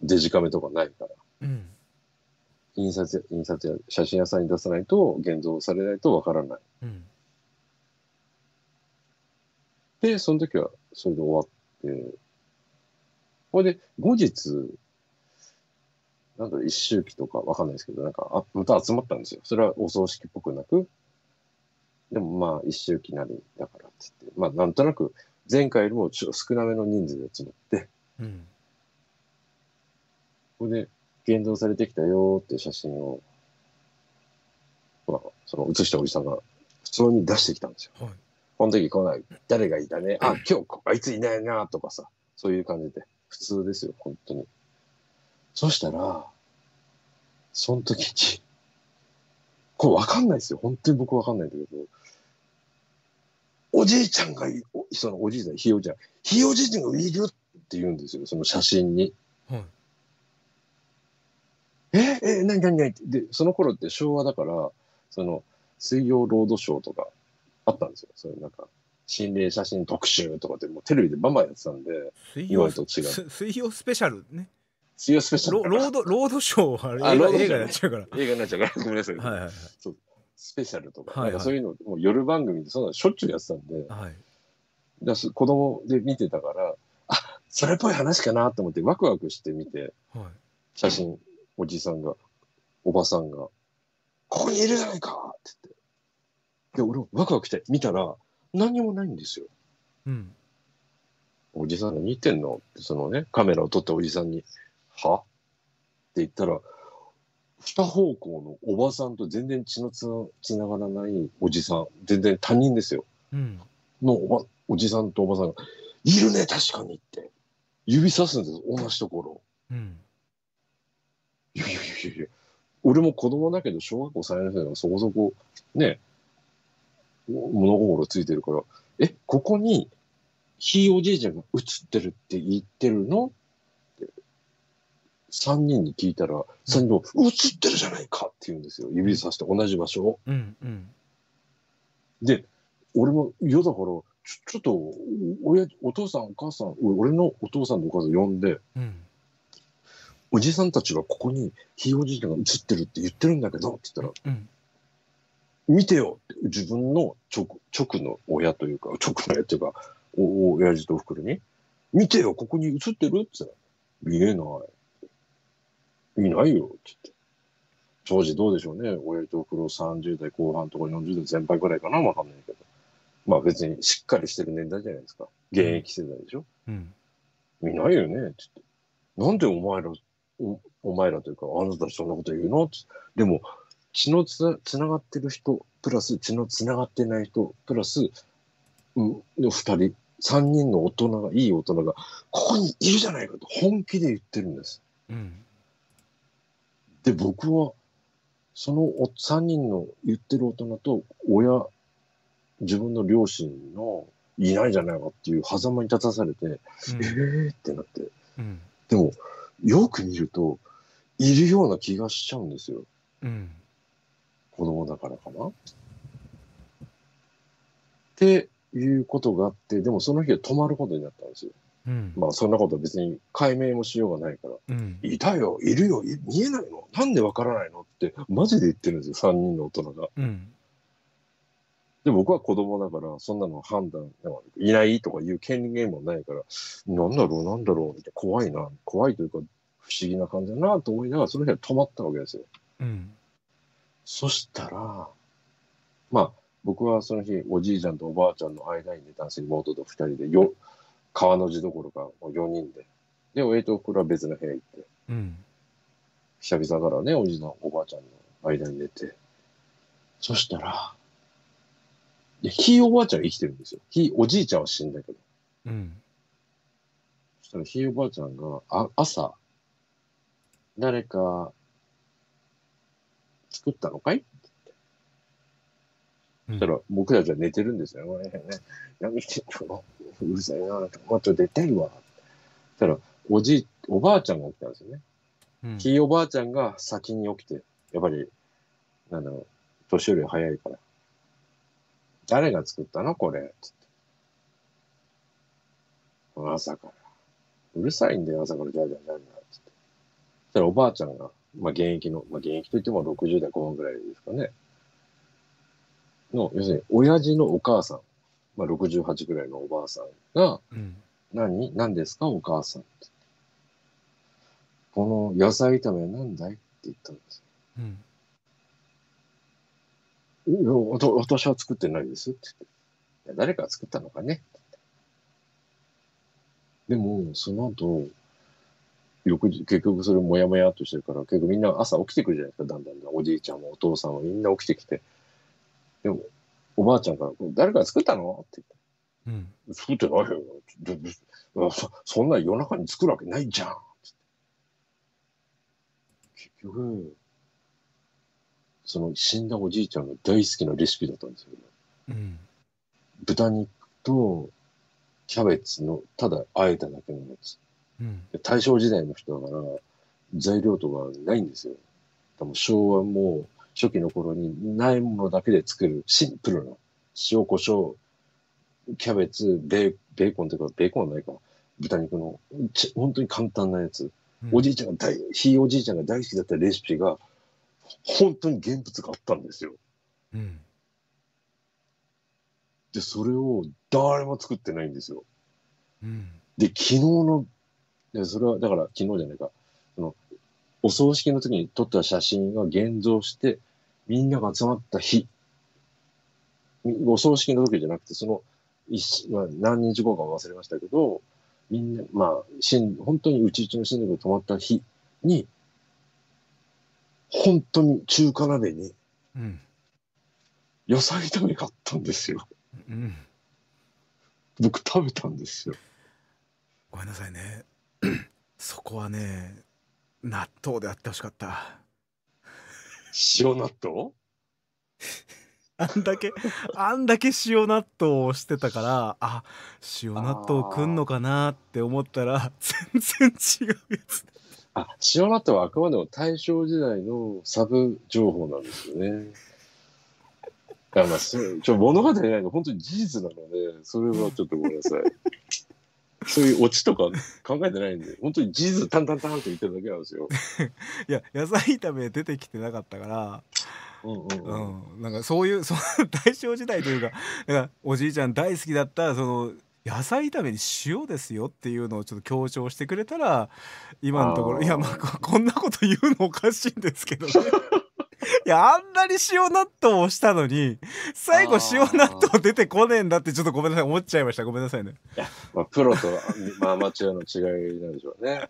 デジカメとかないから。うん印刷印刷や写真屋さんに出さないと現像されないとわからない、うん、でその時はそれで終わってほいで後日なんだろ一周期とかわかんないですけどなんかあまた集まったんですよそれはお葬式っぽくなくでもまあ一周期なりだからって言ってまあなんとなく前回よりもちょ少なめの人数で集まって、うん、ほいで現像されてきたよっていう写真を、まあ、その写したおじさんが普通に出してきたんですよ。はい、この時来ない、誰がいたね、あ、今日あいついないなとかさ、そういう感じで、普通ですよ、本当に。そしたら、その時に、これわかんないですよ、本当に僕わかんないんだけど、おじいちゃんがいそのおじいちゃん、ひいおじいちゃん、ひいおじいちゃんがいるって言うんですよ、その写真に。はいええ何何何ってでその頃って昭和だからその水曜ロードショーとかあったんですよそういうなんか心霊写真特集とかってもテレビでバンバンやってたんで水曜と違う水曜スペシャルね水曜スペシャルロードロードショーはあれ映画になっちゃうから映画になっちゃうから <laughs> ごめんなさい,、はいはいはい、そうスペシャルとかはいはい、かそういうのもう夜番組でそんなしょっちゅうやってたんで、はい、だす子供で見てたからあそれっぽい話かなと思ってワクワクして見て、はい、写真おじさんが、おばさんが、ここにいるじゃないかって言って。で、俺もワクワクして見たら、何もないんですよ。うん。おじさん何言ってんのって、そのね、カメラを撮ったおじさんに、はって言ったら、二方向のおばさんと全然血のつつながらないおじさん、全然他人ですよ。うん。のおば、おじさんとおばさんが、いるね、確かにって。指さすんです、同じところ。うん。いやいやいやいや、俺も子供だけど、小学校3年生のそこそこ、ね、物心ついてるから、え、ここに、ひいおじいちゃんが映ってるって言ってるの3人に聞いたら、3人も、映ってるじゃないかって言うんですよ。指さして同じ場所うんうん、で、俺も、よだから、ちょちょっとおお父さんお母さん俺のお父さんとお母さん呼んで、うん、おじさんたちはここにひいおじいちゃんが映ってるって言ってるんだけど、って言ったら、うん、見てよって自分の直直の親というか、直の親というか、おお、親父とおふくろに、見てよ、ここに映ってるって言ったら、見えない。見ないよって言って。当時どうでしょうね。親父とおふくろ30代後半とか40代前輩くらいかなわかんないけど。まあ別にしっかりしてる年代じゃないですか。現役世代でしょ。うん。見ないよねって言って。なんでお前らおお前らというか、あなたそんなこと言うのでも、血のつなつながってる人、プラス血のつながってない人、プラス、うの二人、三人の大人が、いい大人が、ここにいるじゃないかと本気で言ってるんです。うん、で、僕は、その三人の言ってる大人と、親、自分の両親のいないじゃないかっていう狭間に立たされて、うん、ええー、ってなって。うん、でも、よく見るといるような気がしちゃうんですよ、うん、子供だからかな。っていうことがあってでもその日は止まることになったんですよ。うん、まあそんなこと別に解明もしようがないから「うん、いたよいるよ見えないのなんでわからないの?」ってマジで言ってるんですよ3人の大人が。うんで僕は子供だから、そんなの判断、いないとかいう権限もないから、なんだろう、なんだろう、って怖いな、怖いというか、不思議な感じだなと思いながら、その日は止まったわけですよ。うん、そしたら、まあ、僕はその日、おじいちゃんとおばあちゃんの間に寝たんです妹と二人で、よ、川の字どころか、4人で。で、おえとこらは別の部屋行って。うん、久々からね、おじいちゃん、おばあちゃんの間に寝て。そしたら、いや、ひいおばあちゃんは生きてるんですよ。ひいおじいちゃんは死んだけど。うん。そしたらひいおばあちゃんが、あ朝、誰か、作ったのかいって言って。そしたら、僕たちは寝てるんですよ。ね、めてうるさいな、あマト出てるわ。そしたら、おじい、おばあちゃんが起きたんですよね。ひ、うん、いおばあちゃんが先に起きて、やっぱり、あの、年寄り早いから。誰が作ったのこれ。つって。朝から。うるさいんだよ、朝から。じゃじゃじゃじゃ。つって。それおばあちゃんが、まあ、現役の、まあ、現役といっても60代後半ぐらいですかね。の、要するに、親父のお母さん、まあ、68ぐらいのおばあさんが、うん、何何ですかお母さんって。この野菜炒めなんだいって言ったんですよ。うん私は作ってないですって。誰か作ったのかね。でも、その後、翌日、結局それもやもやっとしてるから、結局みんな朝起きてくるじゃないですか、だんだんだん。おじいちゃんもお父さんもみんな起きてきて。でも、おばあちゃんから、誰か作ったのって言って。うん、作ってないよそ。そんな夜中に作るわけないじゃん。結局、その死んだおじいちゃんが大好きなレシピだったんですよ、ね。うん、豚肉とキャベツのただあえただけのやつ、うん、大正時代の人だから材料とかないんですよでも昭和も初期の頃にないものだけで作るシンプルな塩コショウキャベツベーコンというかベーコンはないか豚肉のち本当に簡単なやつ、うん、おじいちゃんが大ひいおじいちゃんが大好きだったレシピが本当に現物があったんですよ。うん、で、それを誰も作ってないんですよ。うん、で、昨日の、それはだから昨日じゃないか、そのお葬式の時に撮った写真が現像して、みんなが集まった日、お葬式の時じゃなくて、そのまあ、何日後か忘れましたけど、みんな、まあ、本当にうちうちの親族が泊まった日に、本当に中華鍋に野菜炒め買ったんですよ、うん、僕食べたんですよごめんなさいね <clears throat> そこはね納豆であってほしかった塩納豆 <laughs> あんだけあんだけ塩納豆をしてたからあ塩納豆くんのかなって思ったら全然違うやつあ、塩ラテはあくまでも大正時代のサブ情報なんですよね。だからまあ、そちょ物語ないの本当に事実なので、それはちょっとごめんなさい。そういうオチとか考えてないんで、本当に事実タンタンタンって言ってるだけなんですよ。<laughs> いや、野菜炒め出てきてなかったから、うんうん、うんうん、なんかそういうその <laughs> 大正時代というかおじいちゃん大好きだったその野菜炒めに塩ですよっていうのをちょっと強調してくれたら今のところいやまあこんなこと言うのおかしいんですけどね。<laughs> いやあんなに塩納豆をしたのに最後塩納豆出てこねえんだってちょっとごめんなさい思っちゃいましたごめんなさいねいや、まあ、プロと、まあ、アマチュアの違いなんでしょうね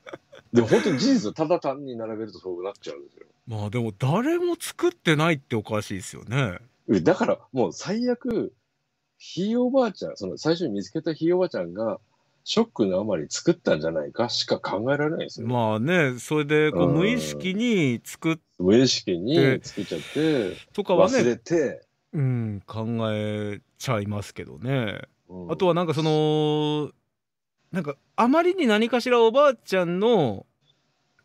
<laughs> でも本当に事実ただ単に並べるとそうなっちゃうんですよまあでも誰も作ってないっておかしいですよねだからもう最悪ひいおばあちゃん、その最初に見つけたひいおばあちゃんが、ショックのあまり作ったんじゃないかしか考えられないですよ。まあね、それでこう無意識に作っ、うん、無意識に作っちゃって、とかはね、忘れて、うん、考えちゃいますけどね。うん、あとはなんかその、なんかあまりに何かしらおばあちゃんの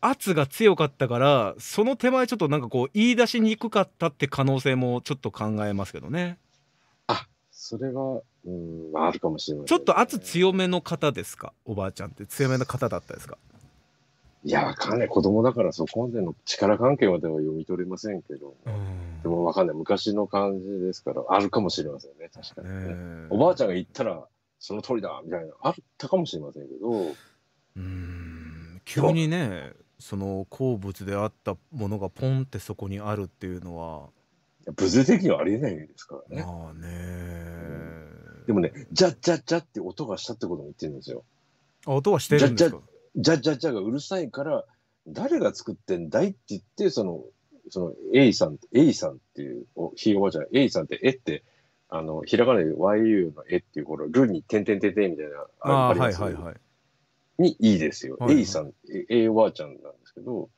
圧が強かったからその手前ちょっとなんかこう言い出しにくかったって可能性もちょっと考えますけどね。それが、うん、あるかもしれない、ね、ちょっと圧強めの方ですかおばあちゃんって強めの方だったですかいや、わかんない。子供だからそこまでの力関係までは読み取れませんけど、でもわかんない。昔の感じですから、あるかもしれませんね、確かに、ね、おばあちゃんが言ったら、その通りだ、みたいな、あったかもしれませんけど。うん、急にね、その鉱物であったものがポンってそこにあるっていうのは、物理的にはありえないですからね。ね、うん、でもね、ジャッジャッジャって音がしたってことも言ってるんですよ。あ音はしてるんですかジャッジャッジャがうるさいから、誰が作ってんだいって言って、その、その、エイさん、エイさんっていう、おひいおばあちゃん、エイさんって、えって、あの、ひらがなで YU のえっていう、この、ルにてんてんみたいな、ああはいはいはい。にいいですよ。はいはい、エイさん、エイおばあちゃんなんですけど、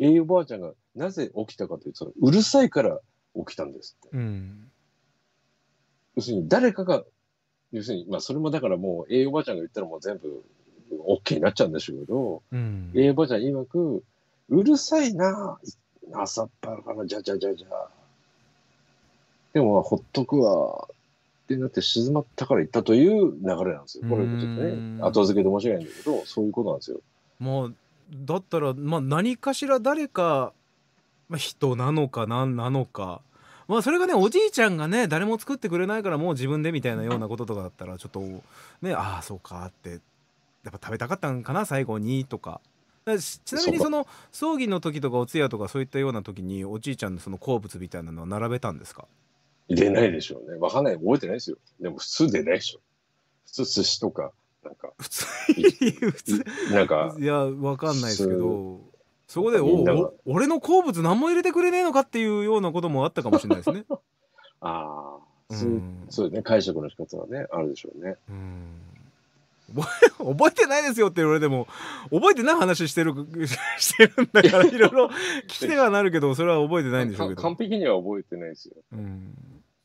エイおばあちゃんがなぜ起きたかというと、うるさいから起きたんですって。うん、要するに誰かが、要するに、まあそれもだからもう、え、おばあちゃんが言ったらもう全部 OK になっちゃうんでしょうけど、うん、おばあちゃん曰く、うるさいな、朝っぱらからじゃじゃじゃじゃ。でも、ほっとくわ、ってなって静まったから行ったという流れなんですよ。これちょっとね、後付けで申し訳ないんだけど、そういうことなんですよ。もうだったら、まあ、何かしら誰かまあ、人なのか何なのか。まあそれがねおじいちゃんがね誰も作ってくれないからもう自分でみたいなようなこととかだったらちょっとねああそうかってやっぱ食べたかったんかな最後にとかちなみにその葬儀の時とかお通夜とかそういったような時におじいちゃんのその好物みたいなのは並べたんですか出ないでしょうねわかんない覚えてないですよでも普通出ないでしょ普通寿司とかなんか普通 <laughs> 普通なんかいやわかんないですけどそこでお俺の好物何も入れてくれねえのかっていうようなこともあったかもしれないですね。<laughs> ああ、うん、そうですね解釈の仕方はねあるでしょうね。うん <laughs> 覚えてないですよって言われても覚えてない話してる <laughs> してるんだからいろいろ聞き手がなるけどそれは覚えてないんでしょうけど完璧には覚えてないですよ、うん、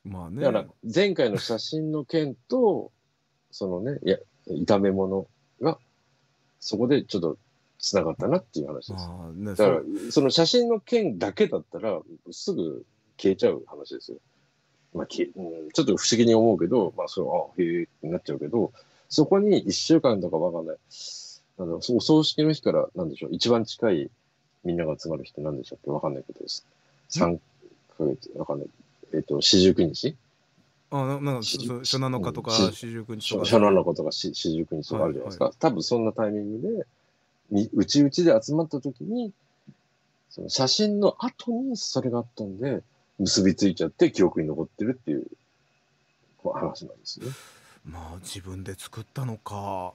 まあねだから前回の写真の件とそのねいや炒め物がそこでちょっとつながったなっていう話です。ね、だから、その写真の件だけだったら、すぐ消えちゃう話ですよ。まあ、きちょっと不思議に思うけど、まあ、それは、あへえってなっちゃうけど、そこに1週間とかわかんない。あの、お葬式の日から、なんでしょう、一番近いみんなが集まる日って何でしょうってわかんないです。3ヶ月、わかんない。えっ、ー、と、四十九日あななんか、初七日とか四十九日とか。初七日とか四十九日とかあるじゃないですか、はい。多分そんなタイミングで、うちうちで集まった時に、その写真の後にそれがあったんで、結びついちゃって記憶に残ってるっていう話なんですね。まあ自分で作ったのか、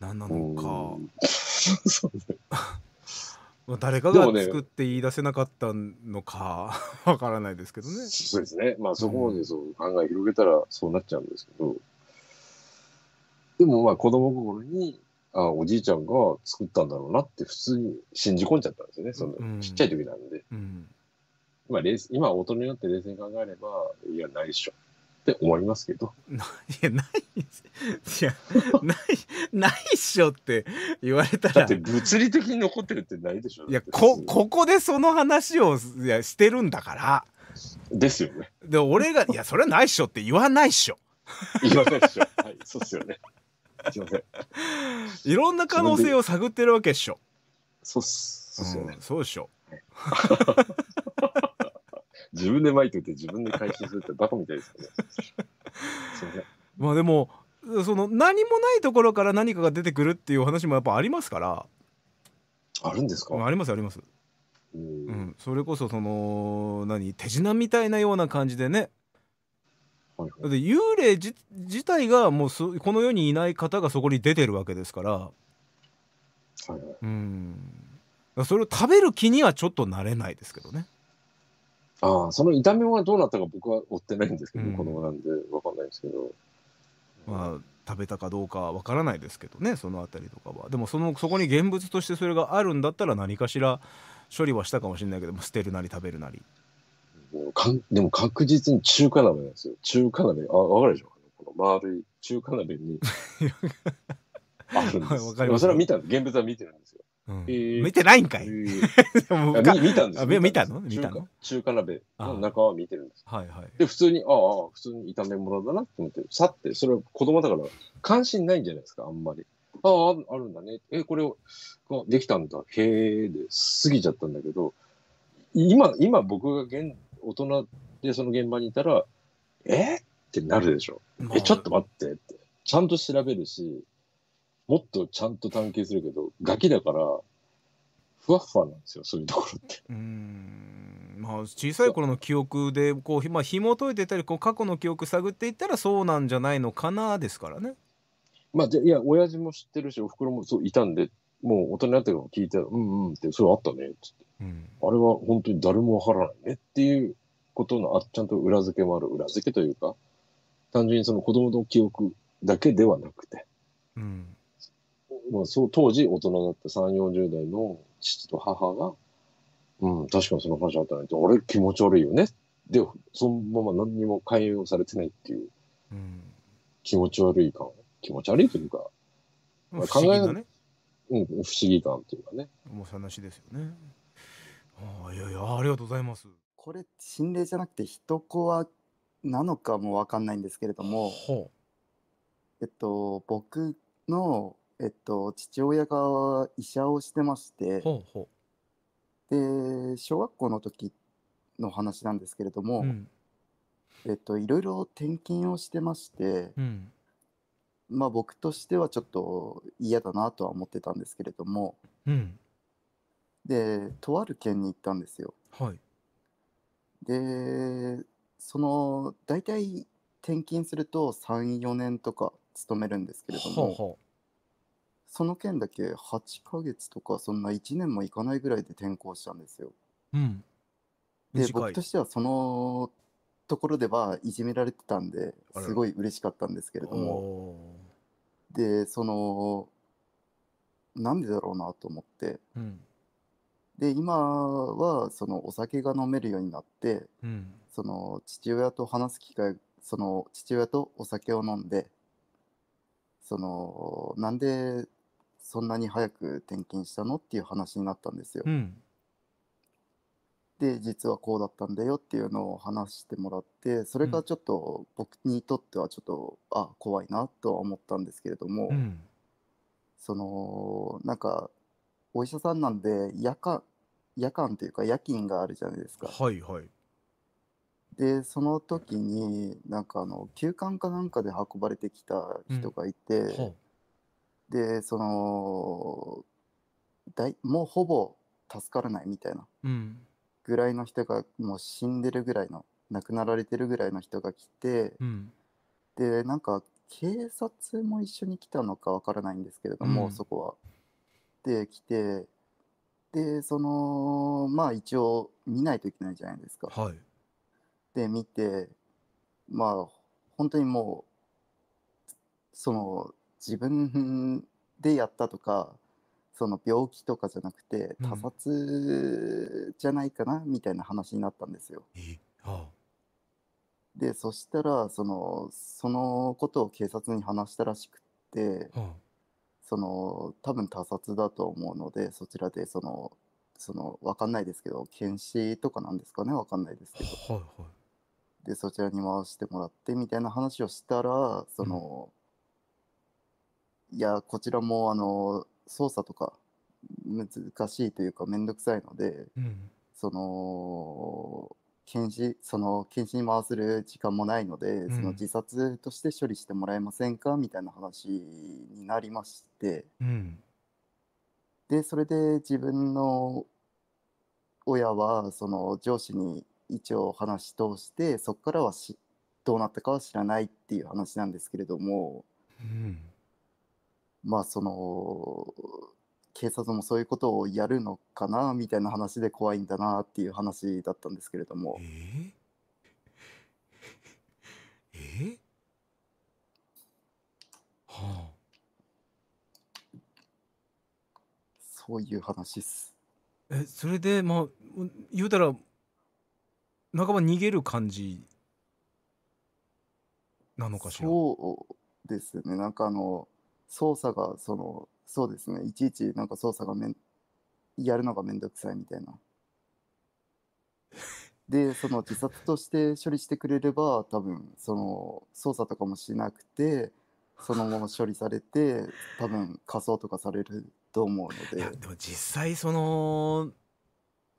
何なのか。<laughs> まあ誰かが作って言い出せなかったのか、<laughs> わからないですけどね。そうですね。まあそこまでそう考え広げたらそうなっちゃうんですけど。でもまあ子供心にあおじいちゃんが作ったんだろうなって普通に信じ込んじゃったんですよね、そのちっちゃい時なんで。うん、今冷今大人になって冷静に考えれば、いや、ないっしょって思いますけど。いや、ないっいや、ない、ないっしょって言われたら。だって物理的に残ってるってないでしょ。いや、こ、ここでその話をいやしてるんだから。ですよね。で、俺が、いや、それはないっしょって言わないっしょ。言わないっしょ。はい、そうっすよね。すいません。いろんな可能性を探ってるわけっしょ。そうっす。そうっすよね。うん、そうでしょ。<laughs> 自分で巻いといて自分で回収するってバカみたいですよね。すいません。まあでもその何もないところから何かが出てくるっていう話もやっぱありますから。あるんですか。ありますあります。うん、それこそその何手品みたいなような感じでねはいはい、幽霊自体がもうこの世にいない方がそこに出てるわけですから、はいはい、うんそれを食べる気にはちょっとなれないですけどね。ああその痛みはどうなったか僕は追ってないんですけど、うん、子供なんで分かんないですけど。まあ食べたかどうかわからないですけどねその辺りとかはでもそのそこに現物としてそれがあるんだったら何かしら処理はしたかもしれないけど捨てるなり食べるなりかんでも確実に中華鍋なんですよ。中華鍋、あ、わかるでしょこの丸い中華鍋に <laughs> あるんです。かります。それは見たんです。現物は見てるんですよ。うんえー、見てないんかい、えー、<laughs> 見たんです見たの見たの中華鍋の中は見てるんです。はいはい、で、普通に、ああ、普通に炒め物だなって思って、さって、それは子供だから関心ないんじゃないですか、あんまり。ああ、あるんだね。えこれを、できたんだ。へえ、で、過ぎちゃったんだけど、今、今僕が現大人でその現場にいたら、えってなるでしょ。え、ちょっと待ってって。ちゃんと調べるし、もっとちゃんと探求するけど、ガキだから、ふわふわなんですよ、そういうところって。うまあ、小さい頃の記憶でこう、ひ、まあ、紐解いてたりこう過去の記憶探っていったらそうなんじゃないのかなですからね。まあ、でいや親父も知ってるしおふくろもそういたんでもう大人になってから聞いて「うんうん」って「それあったね」っつってうん、あれは本当に誰もわからないねっていうことのあちゃんと裏付けもある裏付けというか単純にその子供の記憶だけではなくて、うん、まあ、そう当時大人だった3 4 0代の父と母が、うん、確かにその話あったいと、て俺気持ち悪いよねでそのまま何にも勧誘されてないっていう、うん、気持ち悪い感気持ち悪いというか、まあ、考え、ね、うん、不思議感というかね。重さなしですよね。あいやいや、ありがとうございます。これ心霊じゃなくて人コアなのかもわかんないんですけれども、えっと、僕の、えっと、父親が医者をしてまして、う。ほうで、小学校の時の話なんですけれどうも、ん。えっと、いろいろ転勤をしてまして、うん。まあ僕としてはちょっと嫌だなとは思ってたんですけれども、うん。で、とある県に行ったんですよ。はい。で、その、大体転勤すると3、4年とか勤めるんですけれども、ははその県だけ8ヶ月とか、そんな1年もいかないぐらいで転校したんですよ。うん。で、僕としてはそのところではいじめられてたんで、すごい嬉しかったんですけれども、で、その、なんでだろうなと思って、うんで今はそのお酒が飲めるようになって、うん、その父親と話す機会その父親とお酒を飲んでそのなんでそんなに早く転勤したのっていう話になったんですよ。うん、で実はこうだったんだよっていうのを話してもらってそれがちょっと僕にとってはちょっと、うん、あ怖いなとは思ったんですけれども、うん、そのなんかお医者さんなんで夜間夜間というか夜勤があるじゃないですか。はいはい。でその時になんかあの休館かなんかで運ばれてきた人がいて、うんでそのだいもうほぼ助からないみたいなぐらいの人がもう死んでるぐらいの亡くなられてるぐらいの人が来て、うん、でなんか警察も一緒に来たのかわからないんですけれども、うん、そこは。ってきてでそのまあ一応見ないといけないじゃないですか。はい、で見てまあ本当にもうその自分でやったとかその病気とかじゃなくて他殺じゃないかな、みたいな話になったんですよ。でそしたらそのそのことを警察に話したらしくって、その多分他殺だと思うのでそちらでそのその分かんないですけど検視とかなんですかね分かんないですけど、はいはい、でそちらに回してもらってみたいな話をしたらその、うん、いやこちらもあの操作とか難しいというか面倒くさいので、うん、その検視その検診に回する時間もないので、うん、その自殺として処理してもらえませんかみたいな話になりまして、うん、でそれで自分の親はその上司に一応話し通してそこからはしどうなったかは知らないっていう話なんですけれども、うん、まあその警察もそういうことをやるのかなみたいな話で怖いんだなっていう話だったんですけれども。えー、えー、はあ。そういう話っす。えそれでまあ言うたら半ば逃げる感じなのかしらそうですねなんかあの捜査がそのそうですね。いちいちなんか操作がめん、やるのがめんどくさいみたいな。<laughs> で、その自殺として処理してくれれば、多分、その操作とかもしなくて、そのまま処理されて、多分仮装とかされると思うので。でも実際その、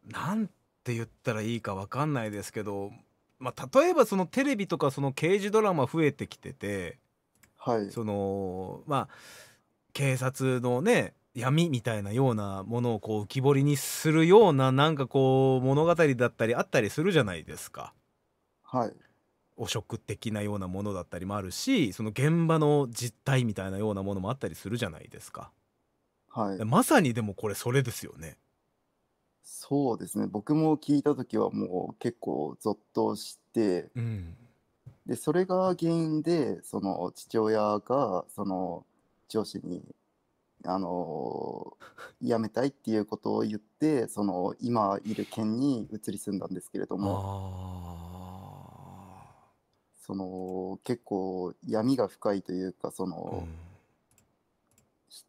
なんて言ったらいいかわかんないですけど、まあ、例えばそのテレビとかその刑事ドラマ増えてきてて、はい、そのまあ警察のね闇みたいなようなものをこう浮き彫りにするようななんかこう物語だったりあったりするじゃないですか。はい汚職的なようなものだったりもあるしその現場の実態みたいなようなものもあったりするじゃないですか。はい、まさにでもこれそれですよね。そうですね僕も聞いた時はもう結構ぞっとして、うん、でそれが原因でその父親がその上司に、あのー、辞めたいっていうことを言って、その、今いる県に移り住んだんですけれども、その、結構闇が深いというか、その、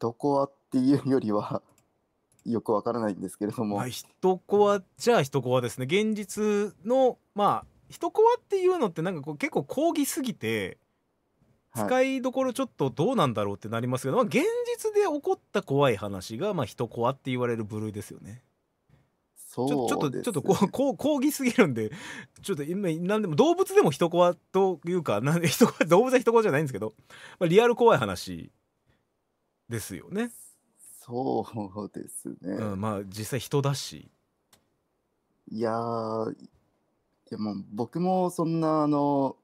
うん、コアっていうよりは <laughs> よくわからないんですけれども。まあ、人コアじゃあ人コアですね。現実の、まあ、人コアっていうのってなんかこう結構抗議すぎて、使いどころちょっとどうなんだろうってなりますけど、まあ、現実で起こった怖い話が、まあ、人怖って言われる部類ですよね。そう、ね、ちょっとちょっとこう抗議すぎるんでちょっと今何でも動物でも人怖というかなんで人動物は人怖じゃないんですけど、まあ、リアル怖い話ですよね。そうですね、うん、まあ実際人だし。いやいやもう僕もそんなあの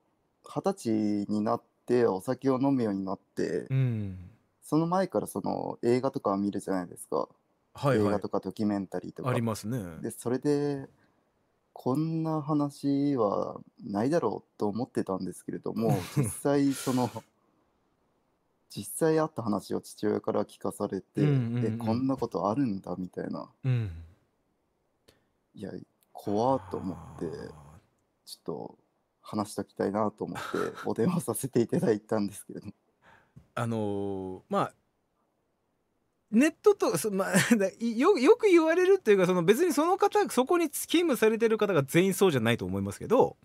二十歳になっててお酒を飲むようになって、うん、その前からその映画とか見るじゃないですか、はいはい、映画とかドキュメンタリーとかありますねでそれでこんな話はないだろうと思ってたんですけれども <laughs> 実際その実際あった話を父親から聞かされて、うんうんうん、こんなことあるんだみたいな、うん、いや怖っと思ってちょっと話しておきたいなと思って <laughs> お電話させていただいたんですけれども。あのー、まあネットと、まあ、<laughs> よよく言われるっていうかその別にその方そこに勤務されてる方が全員そうじゃないと思いますけど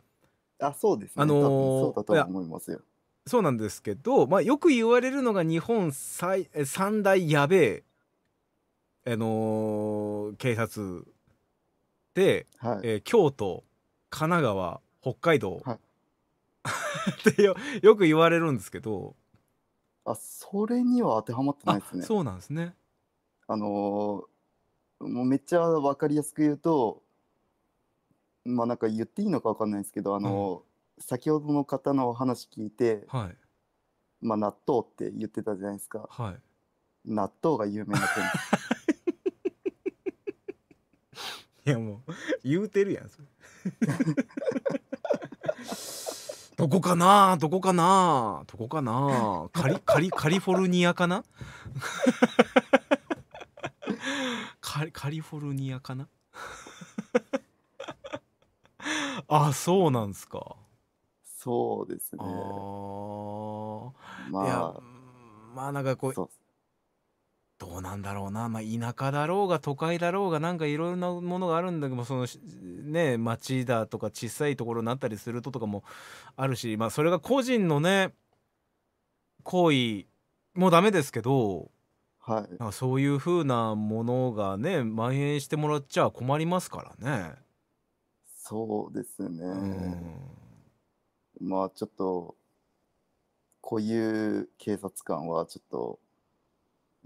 あそうですね、あのー、そうだと思いますよそうなんですけど、まあ、よく言われるのが日本最三大やべえ、あのー、警察で、はい、えー、京都神奈川北海道、はい、<laughs> ってよよく言われるんですけどあそれには当てはまってないですねそうなんですねあのー、もうめっちゃ分かりやすく言うとまあなんか言っていいのか分かんないですけどあのーうん、先ほどの方のお話聞いて、はい、まあ納豆って言ってたじゃないですか、はい、納豆が有名な県 <laughs> いやもう言うてるやんそれ <laughs> どこかなどこかなどこかなカリカリカリフォルニアかなカリフォルニアかなあそうなんですかそうですねあまあまあなんかこうどうなんだろうな、まあ、田舎だろうが都会だろうがなんかいろんなものがあるんだけどそのね町だとか小さいところになったりするととかもあるし、まあ、それが個人のね行為もダメですけど、はい、なんかそういう風なものがね蔓延してもらっちゃ困りますからね。そうですね、まあちょっとこういう警察官はちょっと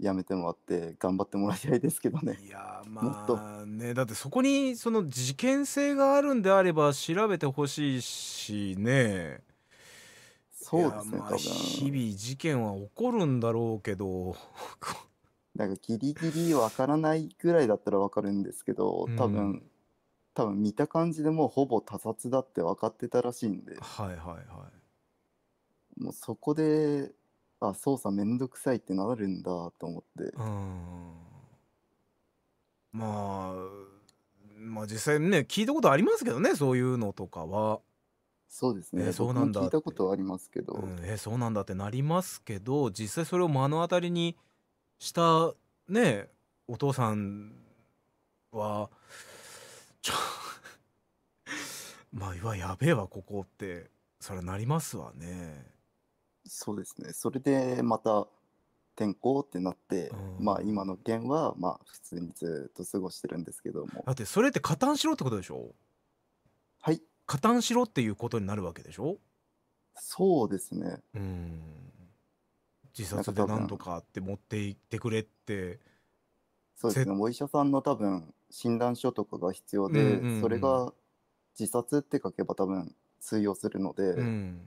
やめてもらって頑張ってもらいたいですけどね。いや <laughs> まあねだってそこにその事件性があるんであれば調べてほしいしね。そうですね、まあ、日々事件は起こるんだろうけど <laughs> なんかギリギリわからないぐらいだったらわかるんですけど多分、うん、多分見た感じでもうほぼ他殺だって分かってたらしいんではいはいはいもうそこであ操作めんどくさいってなるんだと思ってうんまあまあ実際ね聞いたことありますけどねそういうのとかは。そうですね、えー、そうなんだ聞いたことありますけど、うん、えー、そうなんだってなりますけど実際それを目の当たりにしたねお父さんはちょまあいわやべえわここってそれなりますわね。そうですねそれでまた転校ってなって、うん、まあ今の件はまあ普通にずっと過ごしてるんですけどもだってそれって加担しろってことでしょはい加担しろっていうことになるわけでしょそうですねうん自殺で何とかって持っていってくれってそうですねお医者さんの多分診断書とかが必要で、うんうんうん、それが自殺って書けば多分通用するので、うん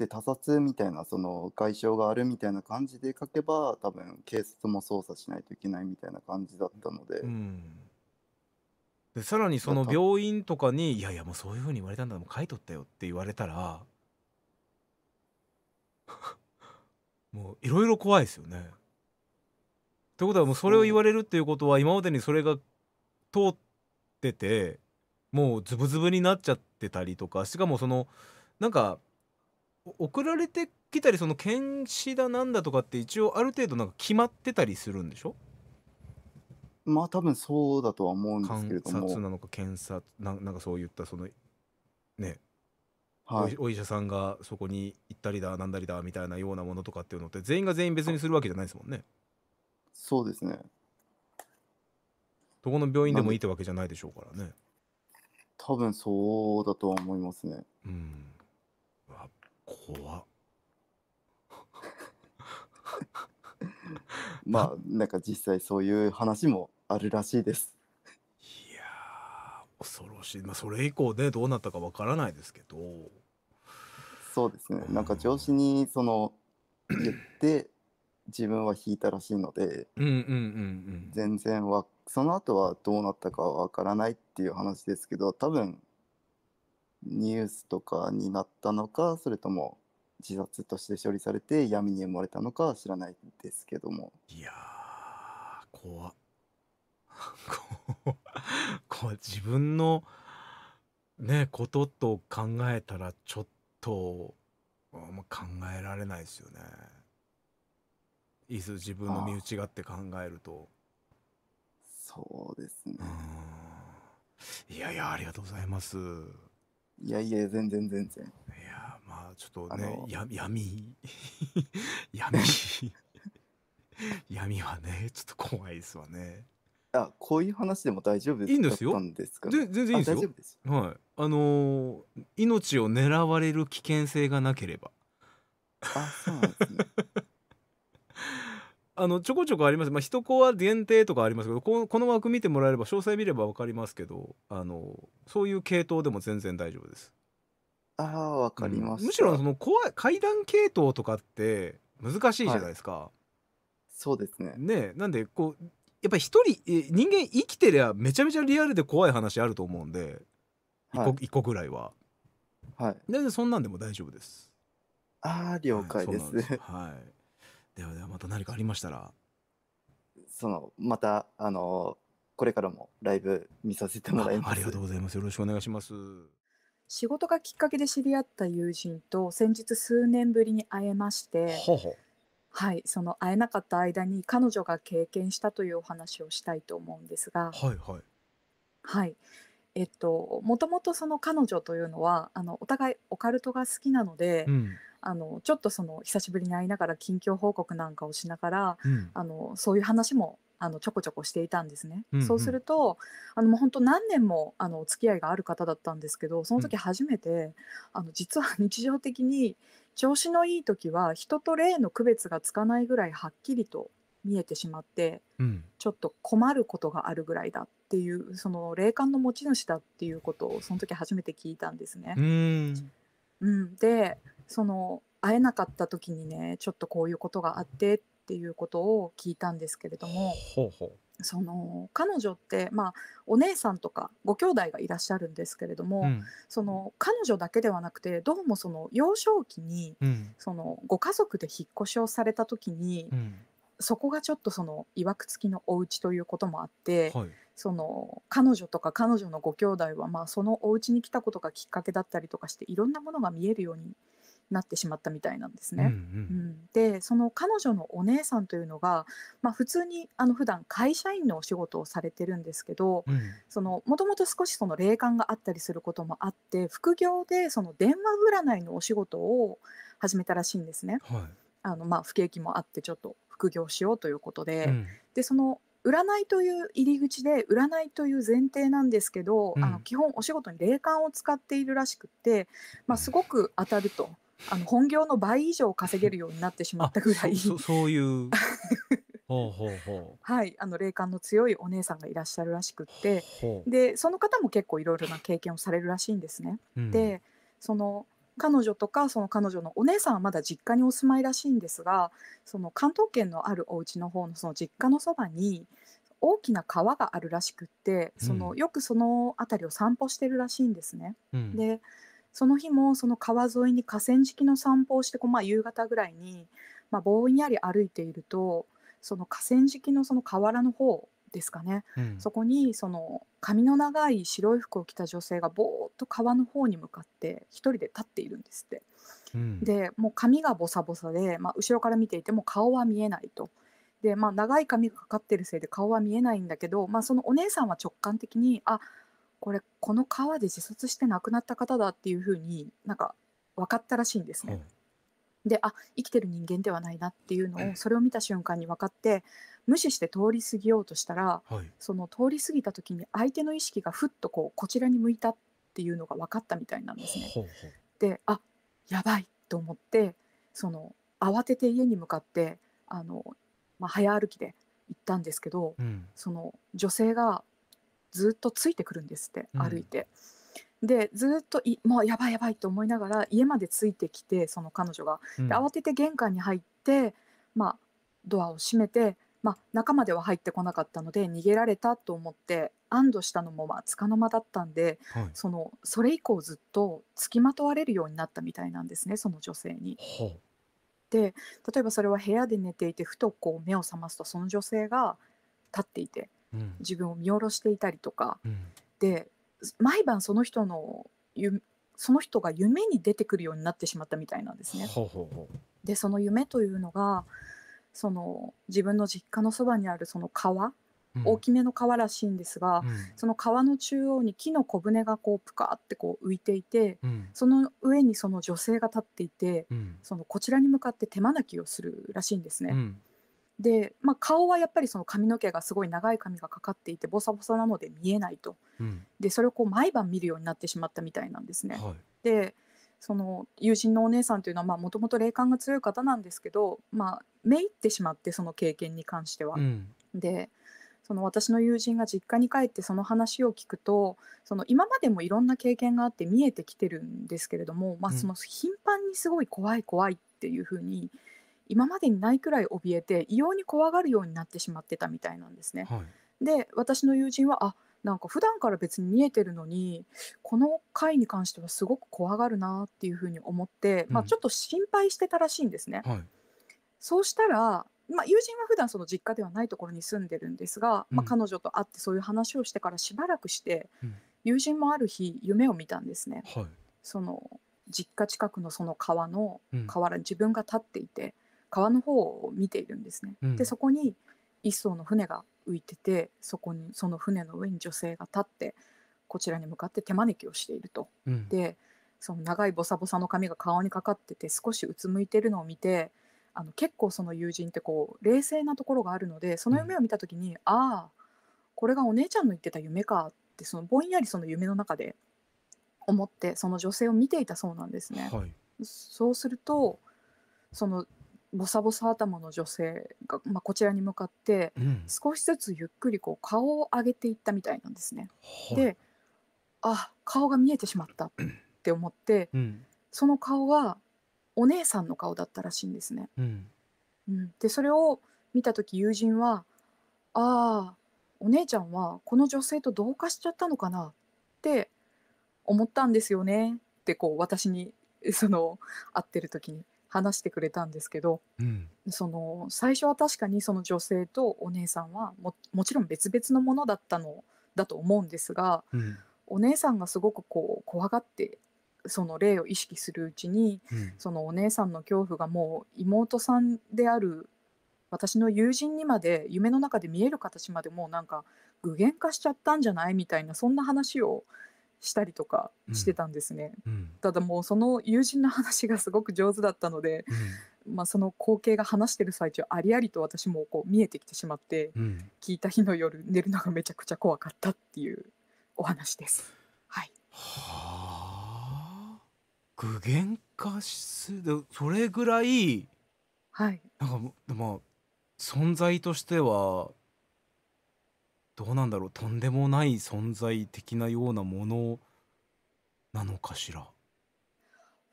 で他殺みたいなその外傷があるみたいな感じで書けば多分警察も捜査しないといけないみたいな感じだったので。うんでさらにその病院とかに「いやいやもうそういうふうに言われたんだもう書いとったよ」って言われたら <laughs> もういろいろ怖いですよね。ということはもうそれを言われるっていうことは今までにそれが通っててもうズブズブになっちゃってたりとかしかもそのなんか送られてきたりその検視だなんだとかって一応ある程度なんか決まってたりするんでしょまあ多分そうだとは思うんですけれども。察なのか検察ななんかそういったそのね、はい、お医者さんがそこに行ったりだなんだりだみたいなようなものとかっていうのって全員が全員別にするわけじゃないですもんね。そうですね。どこの病院でもいいってわけじゃないでしょうからね。多分そうだとは思いますね。うん。怖っ <laughs> まあなんか実際そういう話もあるらしいですいや恐ろしい、まあ、それ以降ねどうなったかわからないですけどそうですね、うん、なんか上司にその <clears throat> 言って自分は引いたらしいので、うんうんうん全然はその後はどうなったかはわからないっていう話ですけど多分ニュースとかになったのかそれとも自殺として処理されて闇に埋もれたのかは知らないですけどもいやー怖っ <laughs> 怖自分のねことと考えたらちょっと、ま考えられないですよねいつ自分の身内がって考えるとそうですねいやいやありがとうございますいやいや、全然全然。いや、まあ、ちょっとね、や闇、闇、<laughs> <laughs> 闇はね、ちょっと怖いですわね。あ、こういう話でも大丈夫いいんですよ。全然いいですよ。すはい。あのー、命を狙われる危険性がなければ。あ、そうなんですね。あのちょこちょこあります、まあ、一コア限定とかありますけどこの枠見てもらえれば詳細見れば分かりますけどあのそういう系統でも全然大丈夫です。ああ分かります、うん、むしろその怖い階段系統とかって難しいじゃないですか。はい、そうですねねなんでこうやっぱり一人人間生きてりゃめちゃめちゃリアルで怖い話あると思うんで一個,、はい、個ぐらいは。はい、全然そんなんでも大丈夫です。ああ了解です。はいではではまた何かありましたらそのまたあのこれからもライブ見させてもらいますありがとうございますよろしくお願いします仕事がきっかけで知り合った友人と先日数年ぶりに会えましてはいその会えなかった間に彼女が経験したというお話をしたいと思うんですがはいはいはいえっともともとその彼女というのはあのお互いオカルトが好きなので、うんあのちょっとその久しぶりに会いながら近況報告なんかをしながら、うん、あのそういう話もあのちょこちょこしていたんですね。うんうん、そうするとあのもう本当何年もあのお付き合いがある方だったんですけどその時初めて、うん、あの実は日常的に調子のいい時は人と霊の区別がつかないぐらいはっきりと見えてしまって、うん、ちょっと困ることがあるぐらいだっていうその霊感の持ち主だっていうことをその時初めて聞いたんですね。うん、うん、でその会えなかった時にねちょっとこういうことがあってっていうことを聞いたんですけれども。ほうほうその彼女って、まあ、お姉さんとかご兄弟がいらっしゃるんですけれども、うん、その彼女だけではなくてどうもその幼少期に、うん、そのご家族で引っ越しをされた時に、うん、そこがちょっとそのいわくつきのお家ということもあって、はい、その彼女とか彼女のご兄弟はまはそのお家に来たことがきっかけだったりとかしていろんなものが見えるようになってしまったみたいなんですね。うん、うんうん、でその彼女のお姉さんというのが、まあ、普通にあの普段会社員のお仕事をされてるんですけどもともと少しその霊感があったりすることもあって副業でその電話占いのお仕事を始めたらしいんですね。はい、あのまあ不景気もあってちょっと副業しようということでうん、でその占いという入り口で占いという前提なんですけど、うん、あの基本お仕事に霊感を使っているらしくって、まあ、すごく当たると。あの本業の倍以上稼げるようになってしまったぐらいそそういう <laughs> ほうほうほうはいあの霊感の強いお姉さんがいらっしゃるらしくってでその方も結構いろいろな経験をされるらしいんですね。うん、でその彼女とかその彼女のお姉さんはまだ実家にお住まいらしいんですがその関東圏のあるお家の方のその実家のそばに大きな川があるらしくってその、うん、よくその辺りを散歩してるらしいんですね。うん、でその日もその川沿いに河川敷の散歩をしてこう、まあ、夕方ぐらいに、まあ、ぼんやり歩いているとその河川敷のその河原の方ですかね、うん、そこにその髪の長い白い服を着た女性がぼーっと川の方に向かって一人で立っているんですって、でもう髪がボサボサで、まあ、後ろから見ていても顔は見えないと。でまあ、長い髪がかかってるせいで顔は見えないんだけど、まあ、そのお姉さんは直感的にあこれこの川で自殺して亡くなった方だっていうふうになんか分かったらしいんですね。うん、であ生きてる人間ではないなっていうのをそれを見た瞬間に分かって無視して通り過ぎようとしたら、はい、その通り過ぎた時に相手の意識がふっとこうこちらに向いたっていうのが分かったみたいなんですね。ほうほうであやばいと思ってその慌てて家に向かってあの、まあ、早歩きで行ったんですけど、うん、その女性がずっとついてくるんですって歩いて。うん、でずっといもうやばいやばいと思いながら家までついてきてその彼女が、で慌てて玄関に入って、まあ、ドアを閉めて、まあ、中までは入ってこなかったので逃げられたと思って安堵したのもまあつかの間だったんで、はい、そのそれ以降ずっと付きまとわれるようになったみたいなんですねその女性に。で例えばそれは部屋で寝ていてふとこう目を覚ますとその女性が立っていて自分を見下ろしていたりとか、うん、で毎晩その人のその人が夢に出てくるようになってしまったみたいなんですね。ほうほうほうでその夢というのがその自分の実家のそばにあるその川、うん、大きめの川らしいんですが、うん、その川の中央に木の小舟がこうプカってこう浮いていて、うん、その上にその女性が立っていて、そのこちらに向かって手招きをするらしいんですね。で、まあ、顔はやっぱりその髪の毛がすごい長い髪がかかっていてボサボサなので見えないと、うん、でそれをこう毎晩見るようになってしまったみたいなんですね。はい、でその友人のお姉さんというのはもともと霊感が強い方なんですけど、まあ、めいってしまってその経験に関しては。うん、でその私の友人が実家に帰ってその話を聞くとその今までもいろんな経験があって見えてきてるんですけれども、まあ、その頻繁にすごい怖い怖いっていうふうに、うん今までにないくらい怯えて異様に怖がるようになってしまってたみたいなんですね。はい、で私の友人はあなんか普段から別に見えてるのにこの回に関してはすごく怖がるなっていうふうに思って、うん、まあ、ちょっと心配してたらしいんですね。はい、そうしたらまあ、友人は普段その実家ではないところに住んでるんですが、まあ、彼女と会ってそういう話をしてからしばらくして、うん、友人もある日夢を見たんですね、はい、その実家近くのその川の河原に自分が立っていて、川の方を見ているんですね。うん、でそこに一艘の船が浮いててそこにその船の上に女性が立ってこちらに向かって手招きをしていると。うん、でその長いボサボサの髪が顔にかかってて少しうつむいてるのを見てあの結構その友人ってこう冷静なところがあるのでその夢を見た時に、うん、ああこれがお姉ちゃんの言ってた夢かってそのぼんやりその夢の中で思ってその女性を見ていたそうなんですね。はい、そうするとそのボサボサ頭の女性が、まあ、こちらに向かって、少しずつゆっくりこう顔を上げていったみたいなんですね。であ顔が見えてしまったって思って、うん、その顔はお姉さんの顔だったらしいんですね。うん、うん、でそれを見た時友人は「ああお姉ちゃんはこの女性と同化しちゃったのかな」って思ったんですよねってこう私にその会ってる時に話してくれたんですけど、うん、その最初は確かにその女性とお姉さんはももちろん別々のものだったのだと思うんですが、うん、お姉さんがすごくこう怖がってその霊を意識するうちに、うん、そのお姉さんの恐怖がもう妹さんである私の友人にまで夢の中で見える形までもうなんか具現化しちゃったんじゃないみたいなそんな話をしたりとかしてたんですね、うん、ただもうその友人の話がすごく上手だったので、うん、まあ、その光景が話してる最中ありありと私もこう見えてきてしまって、うん、聞いた日の夜寝るのがめちゃくちゃ怖かったっていうお話です。はい、はあ具現化するそれぐらい、はい、なんかでも存在としてはどうなんだろうとんでもない存在的なようなものなのかしら。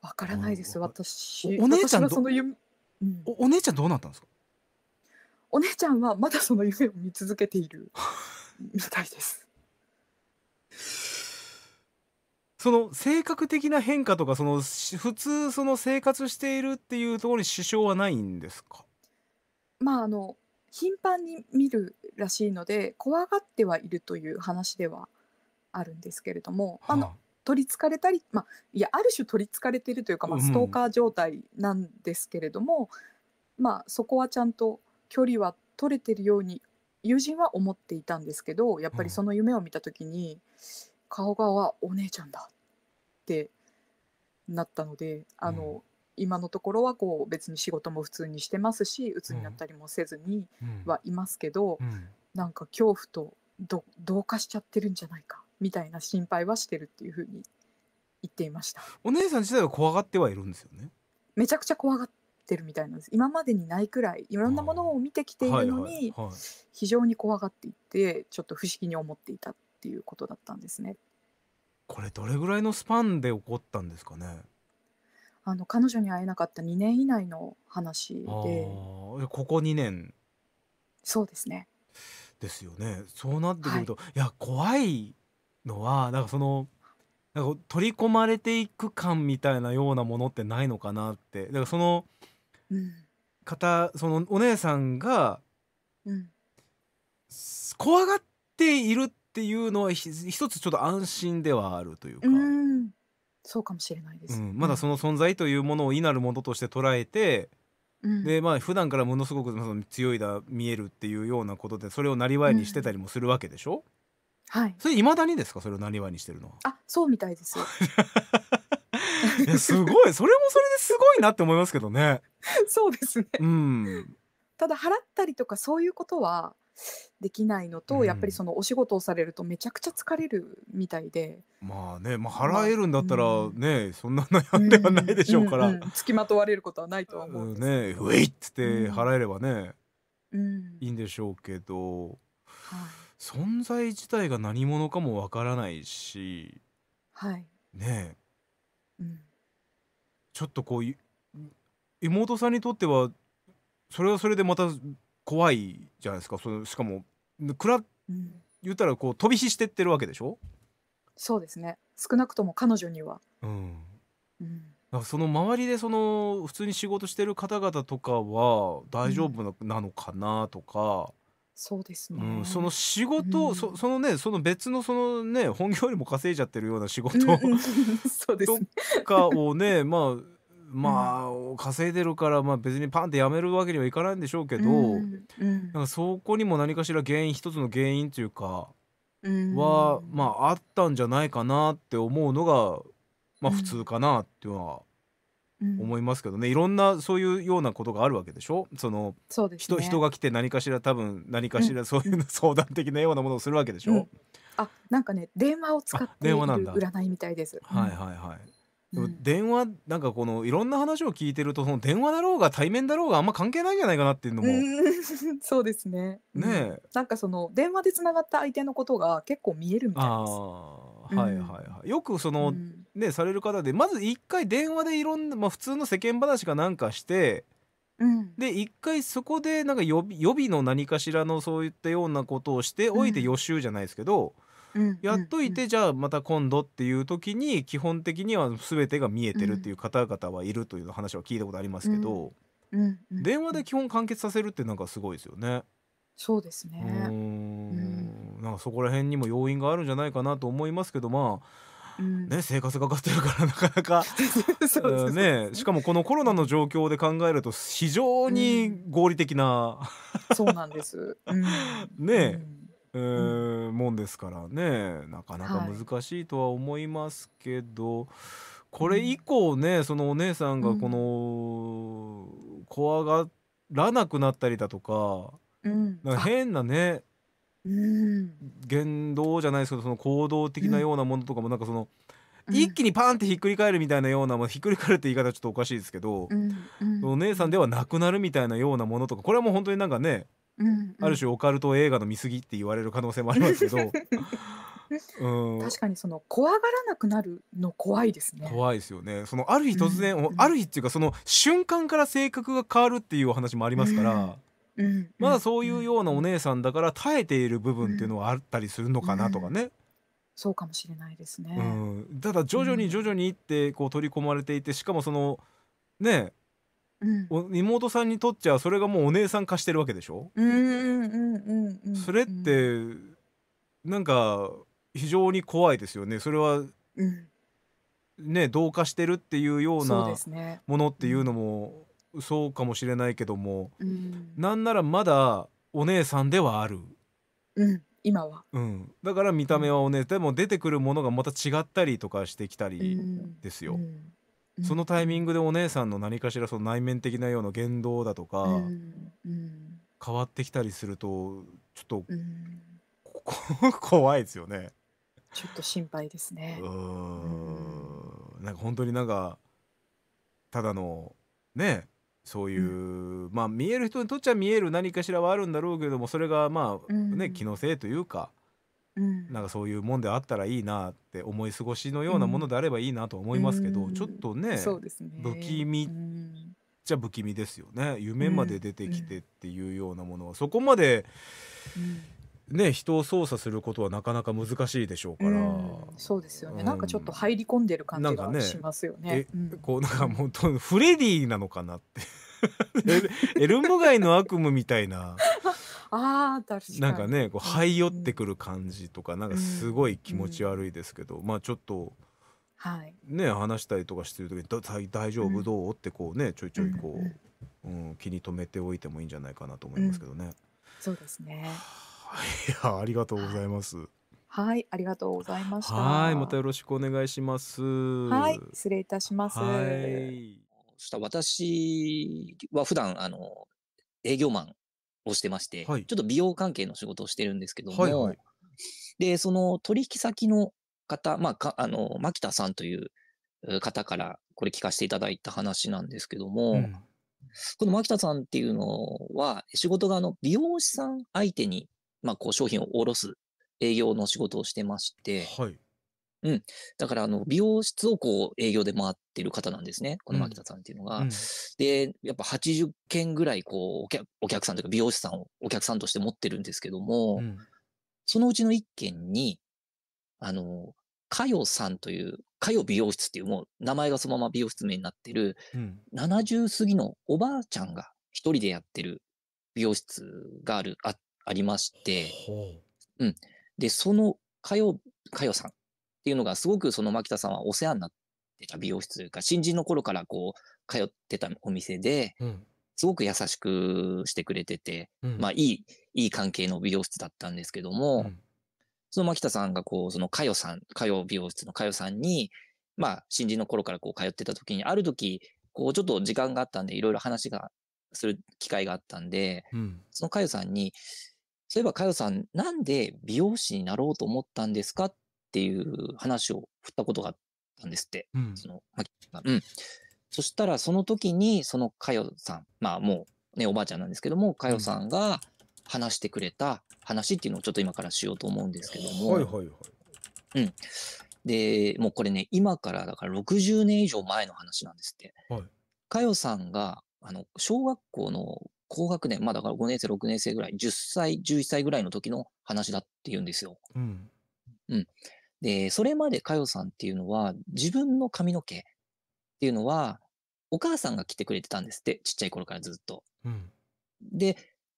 わからないです、私。お姉ちゃんその夢、うん、おお姉ちゃんどうなったんですかお姉ちゃんはまだその夢を見続けている <laughs> みたいです。その性格的な変化とかその普通その生活しているっていうところに支障はないんですかまああの頻繁に見るらしいので怖がってはいるという話ではあるんですけれども、はあ、あの取りつかれたり、まあ、いやある種取りつかれてるというか、まあ、ストーカー状態なんですけれども、うん、まあ、そこはちゃんと距離は取れてるように友人は思っていたんですけどやっぱりその夢を見た時に、うん、顔側はお姉ちゃんだってなったのであの、今のところはこう別に仕事も普通にしてますし鬱になったりもせずにはいますけど、うんうん、なんか恐怖とど同化しちゃってるんじゃないかみたいな心配はしてるっていうふうに言っていましたお姉さん自体は怖がってはいるんですよねめちゃくちゃ怖がってるみたいなんです今までにないくらいいろんなものを見てきているのに非常に怖がっていてちょっと不思議に思っていたっていうことだったんですねこれどれぐらいのスパンで起こったんですかねあの彼女に会えなかった2年以内の話で、ここ2年そうですね。ですよね。そうなってくるい。と、いや、怖いのは、なんかその、なんか取り込まれていく感みたいなようなものってないのかなって。だからそのうん。方、そのお姉さんが、うん。怖がっているっていうのはひ一つちょっと安心ではあるといううか。そうかもしれないです、うん、まだその存在というものをいなるものとして捉えて、うん、でまあ普段からものすごくその強いだ見えるっていうようなことでそれをなりわいにしてたりもするわけでしょ、うん、はいそれいまだにですかそれをなりわいにしてるのはあそうみたいですいすごいそれもそれですごいなって思いますけどね <laughs> そうですね、うん、ただ払ったりとかそういうことはできないのと、うんやっぱりそのお仕事をされるとめちゃくちゃ疲れるみたいで、まあね、まあ、払えるんだったらうんね、そんな悩んではないでしょうから、うんうんうん付きまとわれることはないとは思うんですね、ウェイっつって払えればね、うんいいんでしょうけどはい存在自体が何者かもわからないしはいねえうんちょっとこうい妹さんにとってはそれはそれでまた怖いじゃないですかそのしかもくら言ったらこう飛び火してってるわけでしょそうですね少なくとも彼女には。うん、うんなその周りでその普通に仕事してる方々とかは大丈夫なのかなとか、うん、そうですね、うん、その仕事、うん、そそのねその別のそのね本業よりも稼いじゃってるような仕事そうです、とかをねまあまあ、うん、稼いでるから、まあ、別にパンってやめるわけにはいかないんでしょうけど、うん、なんかそこにも何かしら原因一つの原因というかは、まああったんじゃないかなって思うのが、まあ、普通かなっていうのは思いますけどね、いろんなそういうようなことがあるわけでしょそのそうです、ね、人が来て何かしら多分何かしらそういう相談的なようなものをするわけでしょ、うん、あなんかね電話を使っている占いみたいです。はいはいはい電話なんかこのいろんな話を聞いてるとその電話だろうが対面だろうがあんま関係ないんじゃないかなっていうのも <laughs> そうですね。ねえ、うん、なんかその電話でつながった相手のことが結構見えるみたいです。はいはいはい。よくその、ねされる方でまず一回電話でいろんな、まあ、普通の世間話かなんかして、うん、で一回そこでなんか予備予備の何かしらのそういったようなことをしておいて予習じゃないですけど、うんやっといて、じゃあまた今度っていう時に基本的には全てが見えてるっていう方々はいるという話は聞いたことありますけど、うんうんうん電話で基本完結させるってなんかすごいですよね。そうですうんなんかそこら辺にも要因があるんじゃないかなと思いますけどまうあん、ね生活がかかってるから <laughs> なかなかそうですね、しかもこのコロナの状況で考えると非常に合理的な、そうなんです。うん、<laughs> ねえ、えー、もんですからねなかなか難しいとは思いますけど、はい、これ以降ねそのお姉さんがこの、うん、怖がらなくなったりだとか,、うん、なんか変なね言動じゃないですけどその行動的なようなものとかもなんかその。一気にパンってひっくり返るみたいなような、まあ、ひっくり返るって言い方ちょっとおかしいですけど、うんうん、お姉さんではなくなるみたいなようなものとかこれはもう本当になんかねうんうん、ある種オカルト映画の見過ぎって言われる可能性もありますけど、<laughs> うん、確かにその怖がらなくなるの怖いですね怖いですよねそのある日突然、うんうん、ある日っていうかその瞬間から性格が変わるっていうお話もありますから、うんうん、まだそういうようなお姉さんだから耐えている部分っていうのはあったりするのかなとかね、そうかもしれないですね、ただ徐々に徐々にってこう取り込まれていてしかもそのねうん、妹さんにとっちゃそれがもうお姉さん化してるわけでしょそれってなんか非常に怖いですよねそれは、うん、ね同化してるっていうようなものっていうのもそうかもしれないけども、うん、なんならまだお姉さんではある。うん今は、うん、だから見た目はお姉、うん、でも出てくるものがまた違ったりとかしてきたりですよ。うんそのタイミングでお姉さんの何かしらその内面的なような言動だとうかんうん変わってきたりするとちょっとうんこ怖いですよね。ちょっと心配ですね。うんなんか本当になんかただのねそういう、うんまあ見える人にとっちゃ見える何かしらはあるんだろうけれどもそれがまあねん気のせいというかなんかそういうもんであったらいいなって思い過ごしのようなものであればいいなと思いますけど、うん、ちょっとね、ね、不気味ちゃ不気味ですよね夢まで出てきてっていうようなものは、そこまで、ね、人を操作することはなかなか難しいでしょうから、うん、そうですよね、うん、なんかちょっと入り込んでる感じがしますよね。ねうん、こうなんかもうフレディなのかなって <laughs> エルム街の悪夢みたいなあ確かになんかねこう這い寄ってくる感じとか、うん、なんかすごい気持ち悪いですけど、うん、まあちょっと、はい、ね話したりとかしてる時に「だ大丈夫どう?」ってこうねちょいちょいこう、うん、うん、気に留めておいてもいいんじゃないかなと思いますけどね。そうですねいや <laughs> ありがとうございます。はい、ありがとうございました。はい、またよろしくお願いします。はい、失礼いたします。はい。した私は普段あの営業マンをしてまして、はい、ちょっと美容関係の仕事をしてるんですけども、はいはい、で、その取引先の方、まあ、かあの、牧田さんという方からこれ聞かせていただいた話なんですけども、うん、この牧田さんっていうのは、仕事がの美容師さん相手に、まあ、こう商品を卸す営業の仕事をしてまして、はい、うん。だから、あの、美容室をこう、営業で回ってる方なんですね。この牧田さんっていうのが。うんで、やっぱ80件ぐらい、こうお客、お客さんというか、美容師さんをお客さんとして持ってるんですけども、うん、そのうちの1件に、あの、かよさんという、かよ美容室っていう、もう名前がそのまま美容室名になってる、うん、70過ぎのおばあちゃんが一人でやってる美容室がある、あありまして、うん。で、そのかよ、かよさんっていうのがすごくその牧田さんはお世話になってた美容室というか新人の頃からこう通ってたお店で、すごく優しくしてくれてて、うん、まあいいいい関係の美容室だったんですけども、うん、その牧田さんがこうその佳代さん佳代美容室の佳代さんにまあ新人の頃からこう通ってた時にある時こうちょっと時間があったんでいろいろ話がする機会があったんで、うん、その佳代さんにそういえば佳代さんなんで美容師になろうと思ったんですかっっていう話を振ったことがあったんですって。うん、その、まあ、うん。そしたら、その時に、その佳代さん、まあもうね、おばあちゃんなんですけども、佳代さんが話してくれた話っていうのをちょっと今からしようと思うんですけども。はいはいはい。うん。で、もうこれね、今からだから60年以上前の話なんですって。はい。佳代さんが、あの、小学校の高学年、まあだから5年生、6年生ぐらい、10歳、11歳ぐらいの時の話だって言うんですよ。うん。うん。で、それまでかよさんっていうのは、自分の髪の毛っていうのは、お母さんが着てくれてたんですって、ちっちゃい頃からずっと。うん、で、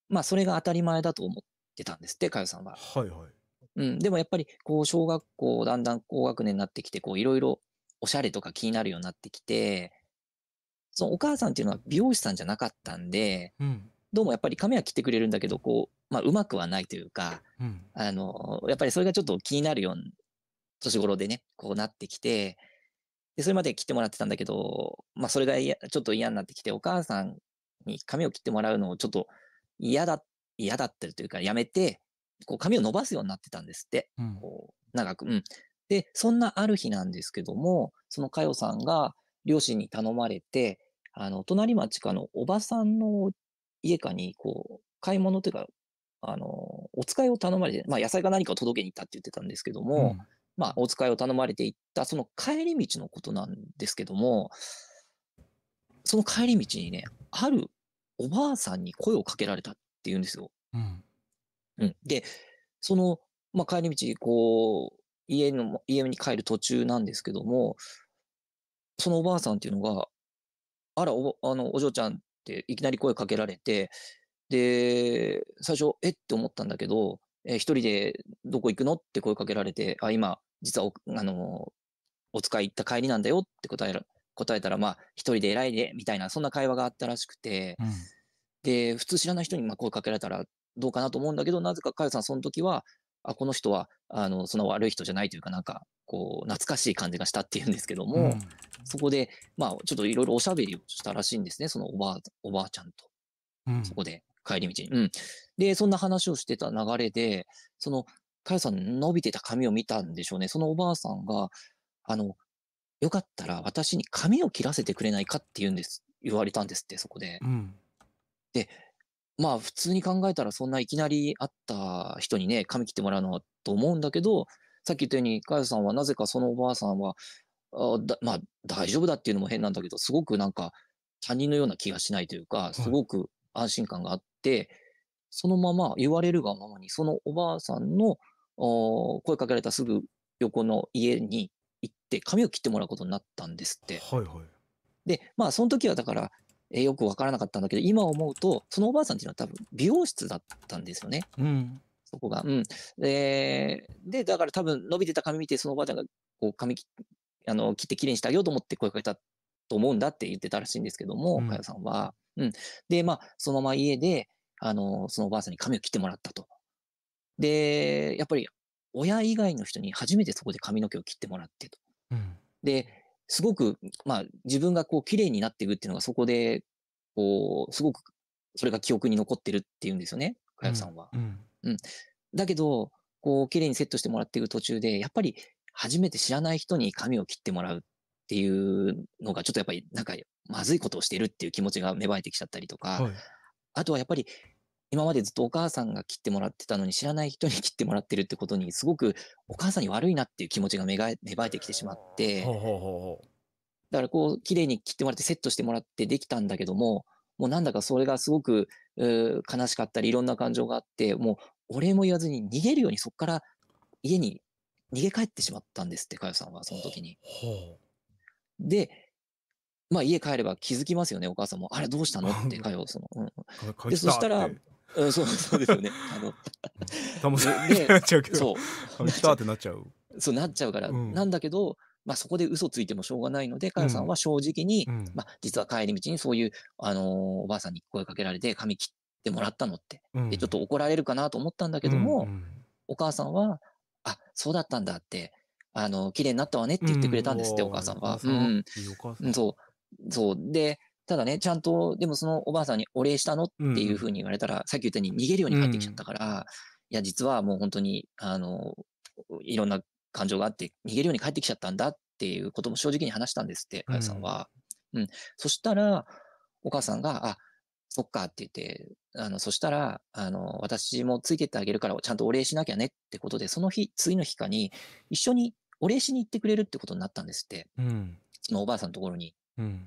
まあ、それが当たり前だと思ってたんですって、かよさんは。はいはい。うん、でもやっぱり、こう、小学校、だんだん高学年になってきて、こう、いろいろおしゃれとか気になるようになってきて、そのお母さんっていうのは美容師さんじゃなかったんで、うん、どうもやっぱり髪は切ってくれるんだけど、こう、まあ、うまくはないというか、うん、あの、やっぱりそれがちょっと気になるように年頃でね、こうなってきて、で、それまで切ってもらってたんだけど、まあ、それがちょっと嫌になってきて、お母さんに髪を切ってもらうのをちょっと嫌だ、嫌だってるというか、やめて、こう髪を伸ばすようになってたんですって。うん、こう長く。うん。で、そんなある日なんですけども、その佳代さんが両親に頼まれて、あの、隣町かのおばさんの家かに、こう、買い物というか、あの、お使いを頼まれて、まあ野菜か何かを届けに行ったって言ってたんですけども、うんまあ、お使いを頼まれていったその帰り道のことなんですけども、その帰り道にね、あるおばあさんに声をかけられたっていうんですよ。うん。うん、で、その、まあ、帰り道、こう、家の、家に帰る途中なんですけども、そのおばあさんっていうのが、あら、お、あの、お嬢ちゃんっていきなり声かけられて、で、最初、えって思ったんだけど、え一人でどこ行くのって声かけられて、あ、今、実はお、あのお使い行った帰りなんだよって答え答えたら、まあ、一人で偉いね、みたいな、そんな会話があったらしくて、うん、で、普通知らない人にまあ声かけられたらどうかなと思うんだけど、なぜか、かよさん、その時は、あ、この人は、あの、その悪い人じゃないというか、なんか、こう、懐かしい感じがしたっていうんですけども、うん、そこで、まあ、ちょっといろいろおしゃべりをしたらしいんですね、そのおばあ、おばあちゃんと。うん、そこで。帰り道に。うん。で、そんな話をしてた流れで、その、かよさん伸びてた髪を見たんでしょうね。そのおばあさんが、あの、よかったら私に髪を切らせてくれないかって言うんです、言われたんですって、そこで。うん、で、まあ普通に考えたらそんないきなり会った人にね、髪切ってもらうのはと思うんだけど、さっき言ったように、かよさんはなぜかそのおばあさんは、あだまあ大丈夫だっていうのも変なんだけど、すごくなんか他人のような気がしないというか、すごく安心感があっ、そのまま言われるがままに、そのおばあさんの声かけられたすぐ横の家に行って、髪を切ってもらうことになったんですって。はいはい、で、まあ、その時はだから、えよく分からなかったんだけど、今思うと、そのおばあさんっていうのは多分美容室だったんですよね。うん、そこが。うん、で、でだから多分伸びてた髪見て、そのおばあちゃんがこう髪あの切ってきれいにしてあげようと思って声かけたと思うんだって言ってたらしいんですけども、佳、うん、代、さんは。うん。で、まあ、そのまま家で、あの、そのおばあさんに髪を切ってもらったと。で、やっぱり、親以外の人に初めてそこで髪の毛を切ってもらってと。うん、で、すごく、まあ、自分がこう、綺麗になっていくっていうのがそこで、こう、すごく、それが記憶に残ってるっていうんですよね、かやさんは。うん。うん、だけど、こう、綺麗にセットしてもらっていく途中で、やっぱり、初めて知らない人に髪を切ってもらうっていうのがちょっとやっぱりなんかまずいことをしてるっていう気持ちが芽生えてきちゃったりとか、はい、あとはやっぱり今までずっとお母さんが切ってもらってたのに知らない人に切ってもらってるってことにすごくお母さんに悪いなっていう気持ちが芽生えてきてしまってだからこう綺麗に切ってもらってセットしてもらってできたんだけどももうなんだかそれがすごく悲しかったりいろんな感情があってもうお礼も言わずに逃げるようにそこから家に逃げ帰ってしまったんですって佳代さんはその時に。ほうほうで、まあ家帰れば気づきますよね、お母さんも。あれどうしたのって会話をその。うん、で、そしたら、うん、そうそうですよね。あの、たまになっちゃうけど、そう。来たってなっちゃう。そうなっちゃうから、うん、なんだけど、まあ、そこで嘘ついてもしょうがないので、かよさんは正直に、うん、まあ、実は帰り道にそういう、あのー、おばあさんに声かけられて、髪切ってもらったのって、うん、でちょっと怒られるかなと思ったんだけども、うんうん、お母さんは、あそうだったんだって、あの、綺麗になったわねって言ってくれたんですって、お母さんは。うん。そう。そう。で、ただね、ちゃんと、でもそのおばあさんにお礼したのっていうふうに言われたら、さっき言ったように逃げるように帰ってきちゃったから、いや、実はもう本当に、あの、いろんな感情があって、逃げるように帰ってきちゃったんだっていうことも正直に話したんですって、か母さんは。うん。そしたら、お母さんが、あ、そっかって言って、あの、そしたら、あの、私もついてってあげるから、ちゃんとお礼しなきゃねってことで、その日、次の日かに、一緒にお礼しに行ってくれるってことになったんですって。うん、そのおばあさんのところに。うん、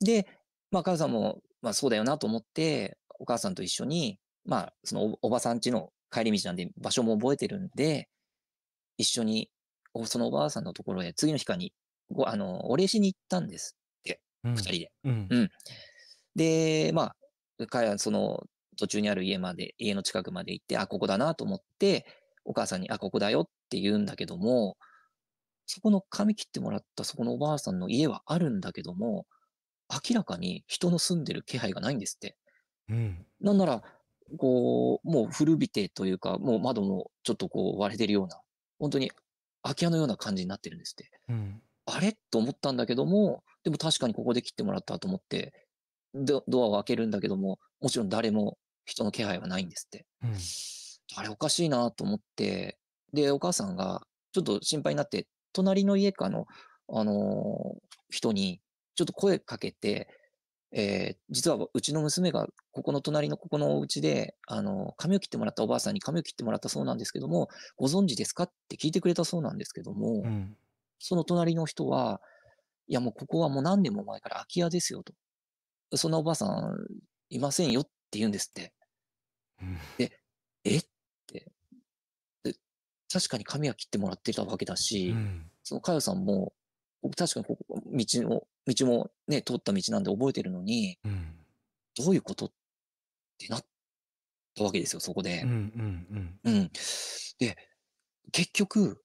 で、まあ、母さんも、まあ、そうだよなと思って、お母さんと一緒に、まあ、そのおばさん家の帰り道なんで、場所も覚えてるんで、一緒に、そのおばあさんのところへ、次の日かに、あの、お礼しに行ったんですって、二、うん、人で。うん、で、まあ、その途中にある家まで、家の近くまで行って、あ、ここだなと思って、お母さんに、あ、ここだよって言うんだけども、そこの髪切ってもらったそこのおばあさんの家はあるんだけども、明らかに人の住んでる気配がないんですって。うん。なんなら、こう、もう古びてというか、もう窓もちょっとこう割れてるような、本当に空き家のような感じになってるんですって。うん、あれと思ったんだけども、でも確かにここで切ってもらったと思って、ドアを開けるんだけども、もちろん誰も人の気配はないんですって。うん、あれおかしいなと思って、で、お母さんがちょっと心配になって、隣の家かの、あのー、人にちょっと声かけて、えー、実はうちの娘がここの隣のここのお家で、あのー、髪を切ってもらったおばあさんに髪を切ってもらったそうなんですけども、ご存知ですかって聞いてくれたそうなんですけども、うん、その隣の人は、いやもうここはもう何年も前から空き家ですよと。そんなおばあさんいませんよって言うんですって。で、えって。で、確かに髪は切ってもらってたわけだし、うん、その佳代さんも、確かにここ道を、道もね、通った道なんで覚えてるのに、うん、どういうことってなったわけですよ、そこで。うん、うん、で、結局、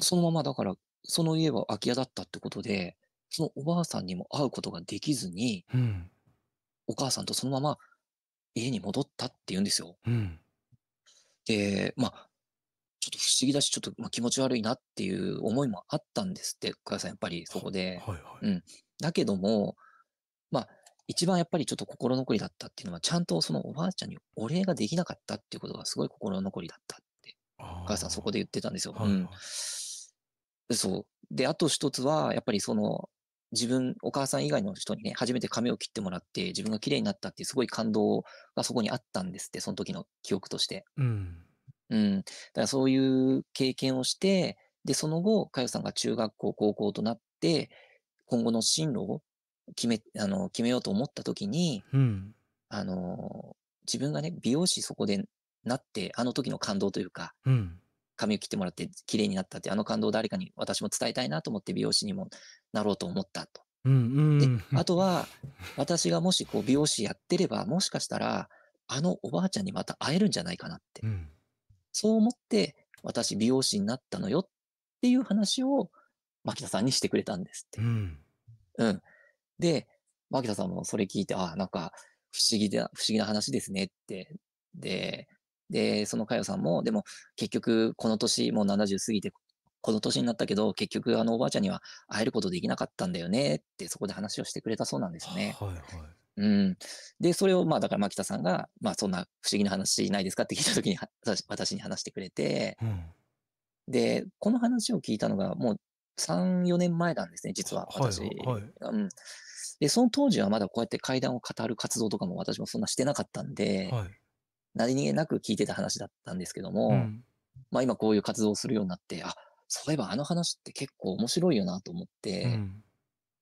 そのままだから、その家は空き家だったってことで、そのおばあさんにも会うことができずに、うん、お母さんとそのまま家に戻ったって言うんですよ。うん、で、まあ、ちょっと不思議だし、ちょっとま気持ち悪いなっていう思いもあったんですって、お母さん、やっぱりそこで。はいはい、うん。だけども、まあ、一番やっぱりちょっと心残りだったっていうのは、ちゃんとそのおばあちゃんにお礼ができなかったっていうことがすごい心残りだったって、お母さんそこで言ってたんですよ。はいはい、うん。そう。で、あと一つは、やっぱりその、自分、お母さん以外の人にね、初めて髪を切ってもらって、自分が綺麗になったっていうすごい感動がそこにあったんですって、その時の記憶として。うん。うん。だからそういう経験をして、で、その後、かよさんが中学校、高校となって、今後の進路を決め、あの、決めようと思った時に、うん、あの、自分がね、美容師そこでなって、あの時の感動というか、うん、髪を切ってもらって綺麗になったって、あの感動を誰かに私も伝えたいなと思って美容師にもなろうと思ったと。であとは、私がもしこう美容師やってれば、もしかしたら、あのおばあちゃんにまた会えるんじゃないかなって。うん、そう思って、私美容師になったのよっていう話を、牧田さんにしてくれたんですって。うん、うん。で、牧田さんもそれ聞いて、ああ、なんか不思議だ、不思議な話ですねって。で、で、その佳代さんも、でも結局この年、もう70過ぎて、この年になったけど、結局あのおばあちゃんには会えることできなかったんだよねって、そこで話をしてくれたそうなんですね。はいはい。うん。で、それを、まあ、だから、牧田さんが、まあ、そんな不思議な話ないですかって聞いたときに私に話してくれて、うん、で、この話を聞いたのが、もう3、4年前なんですね、実は、私。はいはい、うん。で、その当時はまだこうやって階段を語る活動とかも私もそんなしてなかったんで、はい、何気なく聞いてた話だったんですけども、うん、まあ今こういう活動をするようになって、あ、そういえばあの話って結構面白いよなと思って、うん、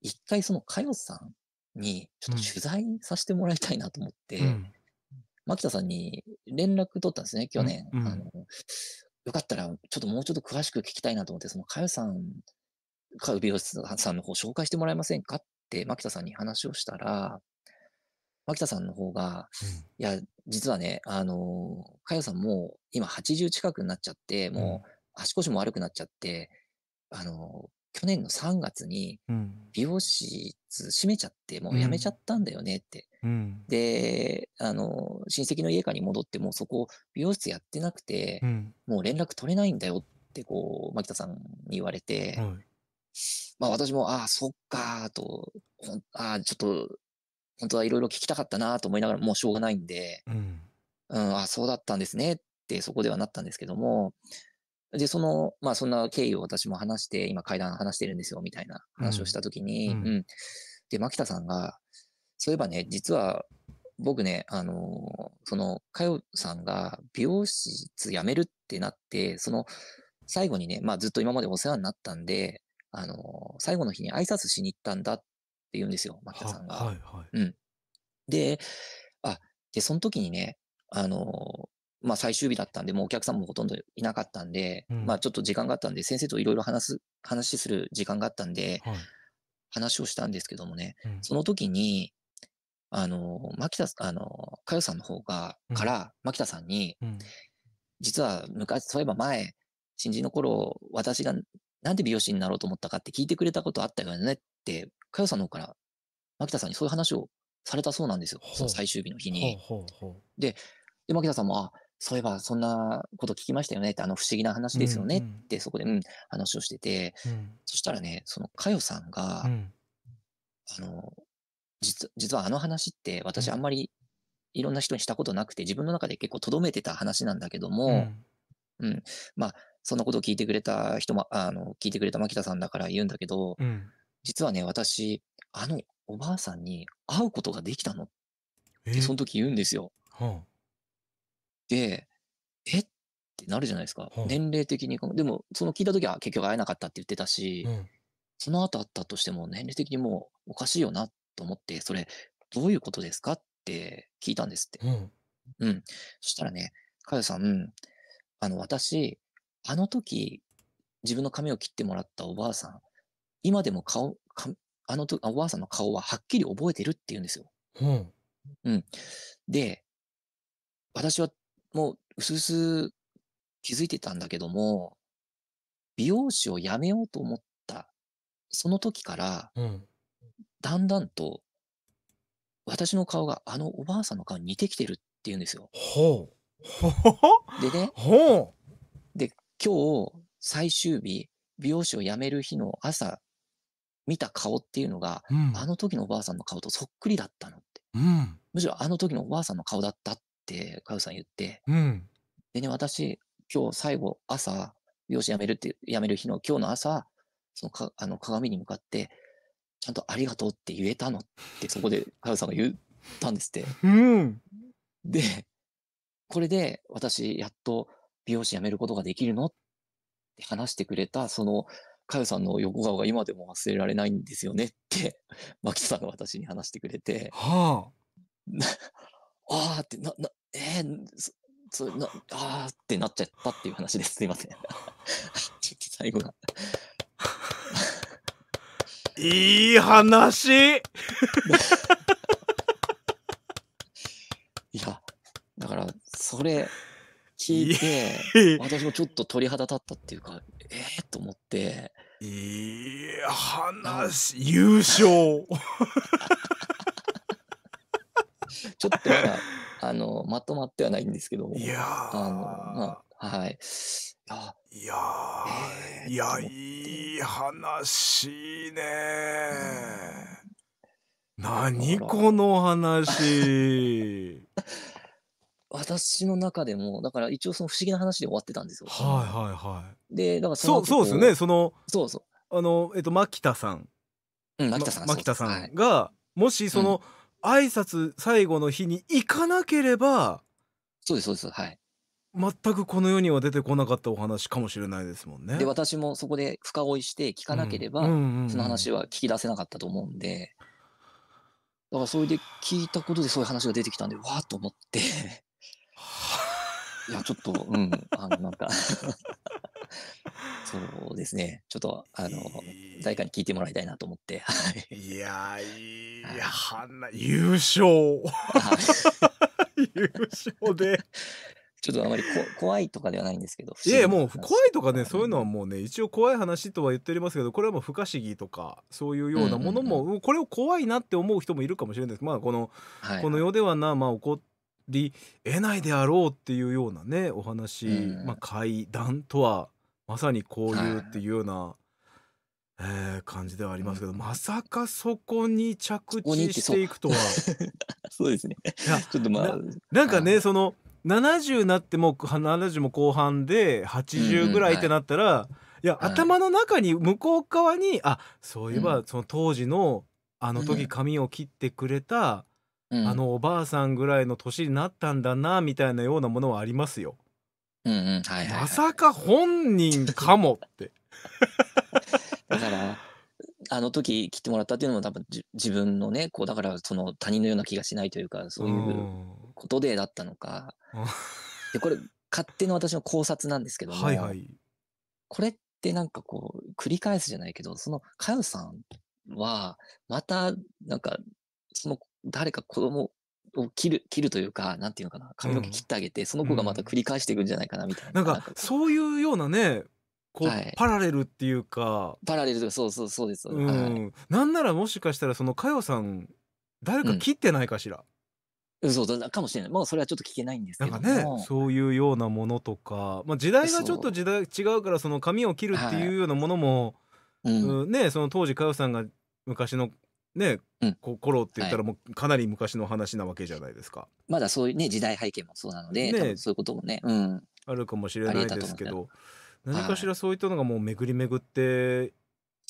一回その佳代さんにちょっと取材させてもらいたいなと思って、牧田さんに連絡取ったんですね、去年。うんうん、あのよかったら、ちょっともうちょっと詳しく聞きたいなと思って、その、かよさん、かよ美容師さんの方紹介してもらえませんかって、牧田さんに話をしたら、牧田さんの方が、いや、実はね、あの、さんも今80近くになっちゃって、もう足腰も悪くなっちゃって、あの、去年の3月に美容室閉めちゃって、もう辞めちゃったんだよねって。うん、で、あの、親戚の家からに戻って、もうそこ美容室やってなくて、うん、もう連絡取れないんだよって、こう、牧田さんに言われて、まあ私も、ああ、そっかと、ああ、ちょっと本当はいろいろ聞きたかったなと思いながらもうしょうがないんで、うん、うん、あ、そうだったんですねってそこではなったんですけども、で、その、まあそんな経緯を私も話して、今階段話してるんですよみたいな話をした時に、うん、うん、で、牧田さんが、そういえばね、実は僕ね、あのー、その、かよさんが美容室辞めるってなって、その、最後にね、まあずっと今までお世話になったんで、あのー、最後の日に挨拶しに行ったんだっって言うんですよ、牧田さんが。はいはい、うん、で、あ、で、その時にね、あの、まあ、最終日だったんで、もうお客さんもほとんどいなかったんで、うん、まあ、ちょっと時間があったんで、先生といろいろ話す、話する時間があったんで、はい、話をしたんですけどもね、うん、その時に、あの、牧田、あの、かよさんの方が、から、牧田さんに、実は昔、そういえば前、新人の頃、私がなんで美容師になろうと思ったかって聞いてくれたことあったよねって、かよさんの方から、牧田さんにそういう話をされたそうなんですよ。その最終日の日に。で、で、牧田さんも、あ、そういえばそんなこと聞きましたよねって、あの不思議な話ですよねって、そこで、うん、話をしてて、うん、そしたらね、そのかよさんが、うん、あの、実実はあの話って私あんまりいろんな人にしたことなくて、自分の中で結構とどめてた話なんだけども、うん、うん、まあ、そんなことを聞いてくれた人も、あの、聞いてくれた牧田さんだから言うんだけど、うん、実はね、私、あのおばあさんに会うことができたのってその時言うんですよ。はあ、で、えってなるじゃないですか。はあ、年齢的に。でも、その聞いた時は結局会えなかったって言ってたし、うん、その後あったとしても年齢的にもうおかしいよなと思って、それどういうことですかって聞いたんですって。うん。うん、そしたらね、かよさん、あの、私、あの時、自分の髪を切ってもらったおばあさん、今でも顔、あの時、おばあさんの顔ははっきり覚えてるって言うんですよ。うん。うん、で、私はもう、うすうす気づいてたんだけども、美容師を辞めようと思った、その時から、うん、だんだんと、私の顔があのおばあさんの顔に似てきてるって言うんですよ。ほう。でね、ほう。今日最終日、美容師を辞める日の朝、見た顔っていうのが、うん、あの時のおばあさんの顔とそっくりだったのって。うん、むしろあの時のおばあさんの顔だったって、かよさん言って。うん、でね、私、今日最後、朝、美容師辞めるって、辞める日の今日の朝、そのかあの鏡に向かって、ちゃんとありがとうって言えたのって、そこでかよさんが言ったんですって。うん、で、これで私、やっと、美容師辞めることができるのって話してくれた、その、かよさんの横顔が今でも忘れられないんですよねって、<laughs> 牧田さんが私に話してくれて。はあ。<laughs> ああって、な、な、えー、そなああってなっちゃったっていう話です。すいません。<laughs> ちょっと最後が。いい話いや、だから、それ、聞いて、私もちょっと鳥肌立ったっていうか、ええー、と思って。いや、話、優勝ちょっとまだ、あの、まとまってはないんですけども。いやあの、まあ、はい。いやー、えー、いや、いい話ねー。うん、何この話。<laughs> 私の中でもだから一応その不思議な話で終わってたんですよ。はいはいはい。でだからそそうそうですよねそのそうそうあのえっと牧田さん、うん、牧田さん、牧田さんが、はい、もしその、うん、挨拶最後の日に行かなければそうですそうですはい。全くこの世には出てこなかったお話かもしれないですもんね。で私もそこで深追いして聞かなければ、その話は聞き出せなかったと思うんでだからそれで聞いたことでそういう話が出てきたんでわーっと思っていや、ちょっと、うん、あの、なんか <laughs> そうですね。ちょっと、あの、誰かに聞いてもらいたいなと思って。いやいや、花、優勝。優勝で。ちょっとあまり怖いとかではないんですけど。いやもう怖いとかね、そういうのはもうね、一応怖い話とは言っておりますけど、これはもう不可思議とか、そういうようなものも、これを怖いなって思う人もいるかもしれないです。まあ、この、はい、この世ではな、まあ、起こって、り得ないであろうっていうようなねお話、うん、まあ、怪談とはまさにこういうっていうような、はい、えー、感じではありますけど、うん、まさかそこに着地していくとは。<laughs> そうですねちょっとまあなんかね、その70になっても70も後半で80ぐらいってなったら、うんはい、いや、頭の中に向こう側にあそういえばその当時のあの時髪を切ってくれた、うん、あのおばあさんぐらいの年になったんだなみたいなようなものはありますよ。まさか本人かもって。<laughs> だからあの時切ってもらったっていうのも多分自分のねこうだからその他人のような気がしないというかそういうことでだったのか。でこれ勝手の私の考察なんですけども、はいはい、これってなんかこう繰り返すじゃないけどその佳代さんはまたなんかその誰か子供を切る、切るというか、なんていうのかな、髪の毛切ってあげて、うん、その子がまた繰り返していくんじゃないかな、みたいな。なんか、そういうようなね、こう、はい、パラレルっていうか。パラレルとか、そうそうそうです。うん。はい、なんならもしかしたら、その、かよさん、誰か切ってないかしら。うん、そうだかもしれない。まあ、それはちょっと聞けないんですけどね、そういうようなものとか、まあ、時代がちょっと時代違うから、その髪を切るっていうようなものも、はい、うん、ね、その当時、かよさんが昔のね、うん、頃って言ったらもうかなり昔の話なわけじゃないですか。はい、まだそういうね時代背景もそうなので、ね、そういうこともね、うん、あるかもしれないですけど何かしらそういったのがもう巡り巡って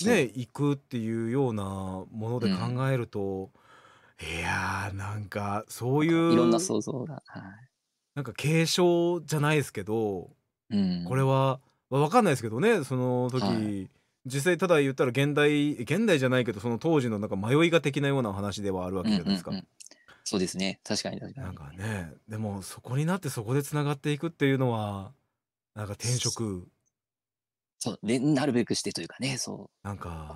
ね、はい、行くっていうようなもので考えると、うん、いやーなんかそういういろんな想像が、はい、なんか継承じゃないですけど、うん、これは、分かんないですけどねその時。はい実際ただ言ったら現代現代じゃないけどその当時のなんか迷いが的なような話ではあるわけじゃないですか。うんうんうんそうですね確かに確かになんかねでもそこになってそこでつながっていくっていうのはなんか転職そうねなるべくしてというかねそうなんか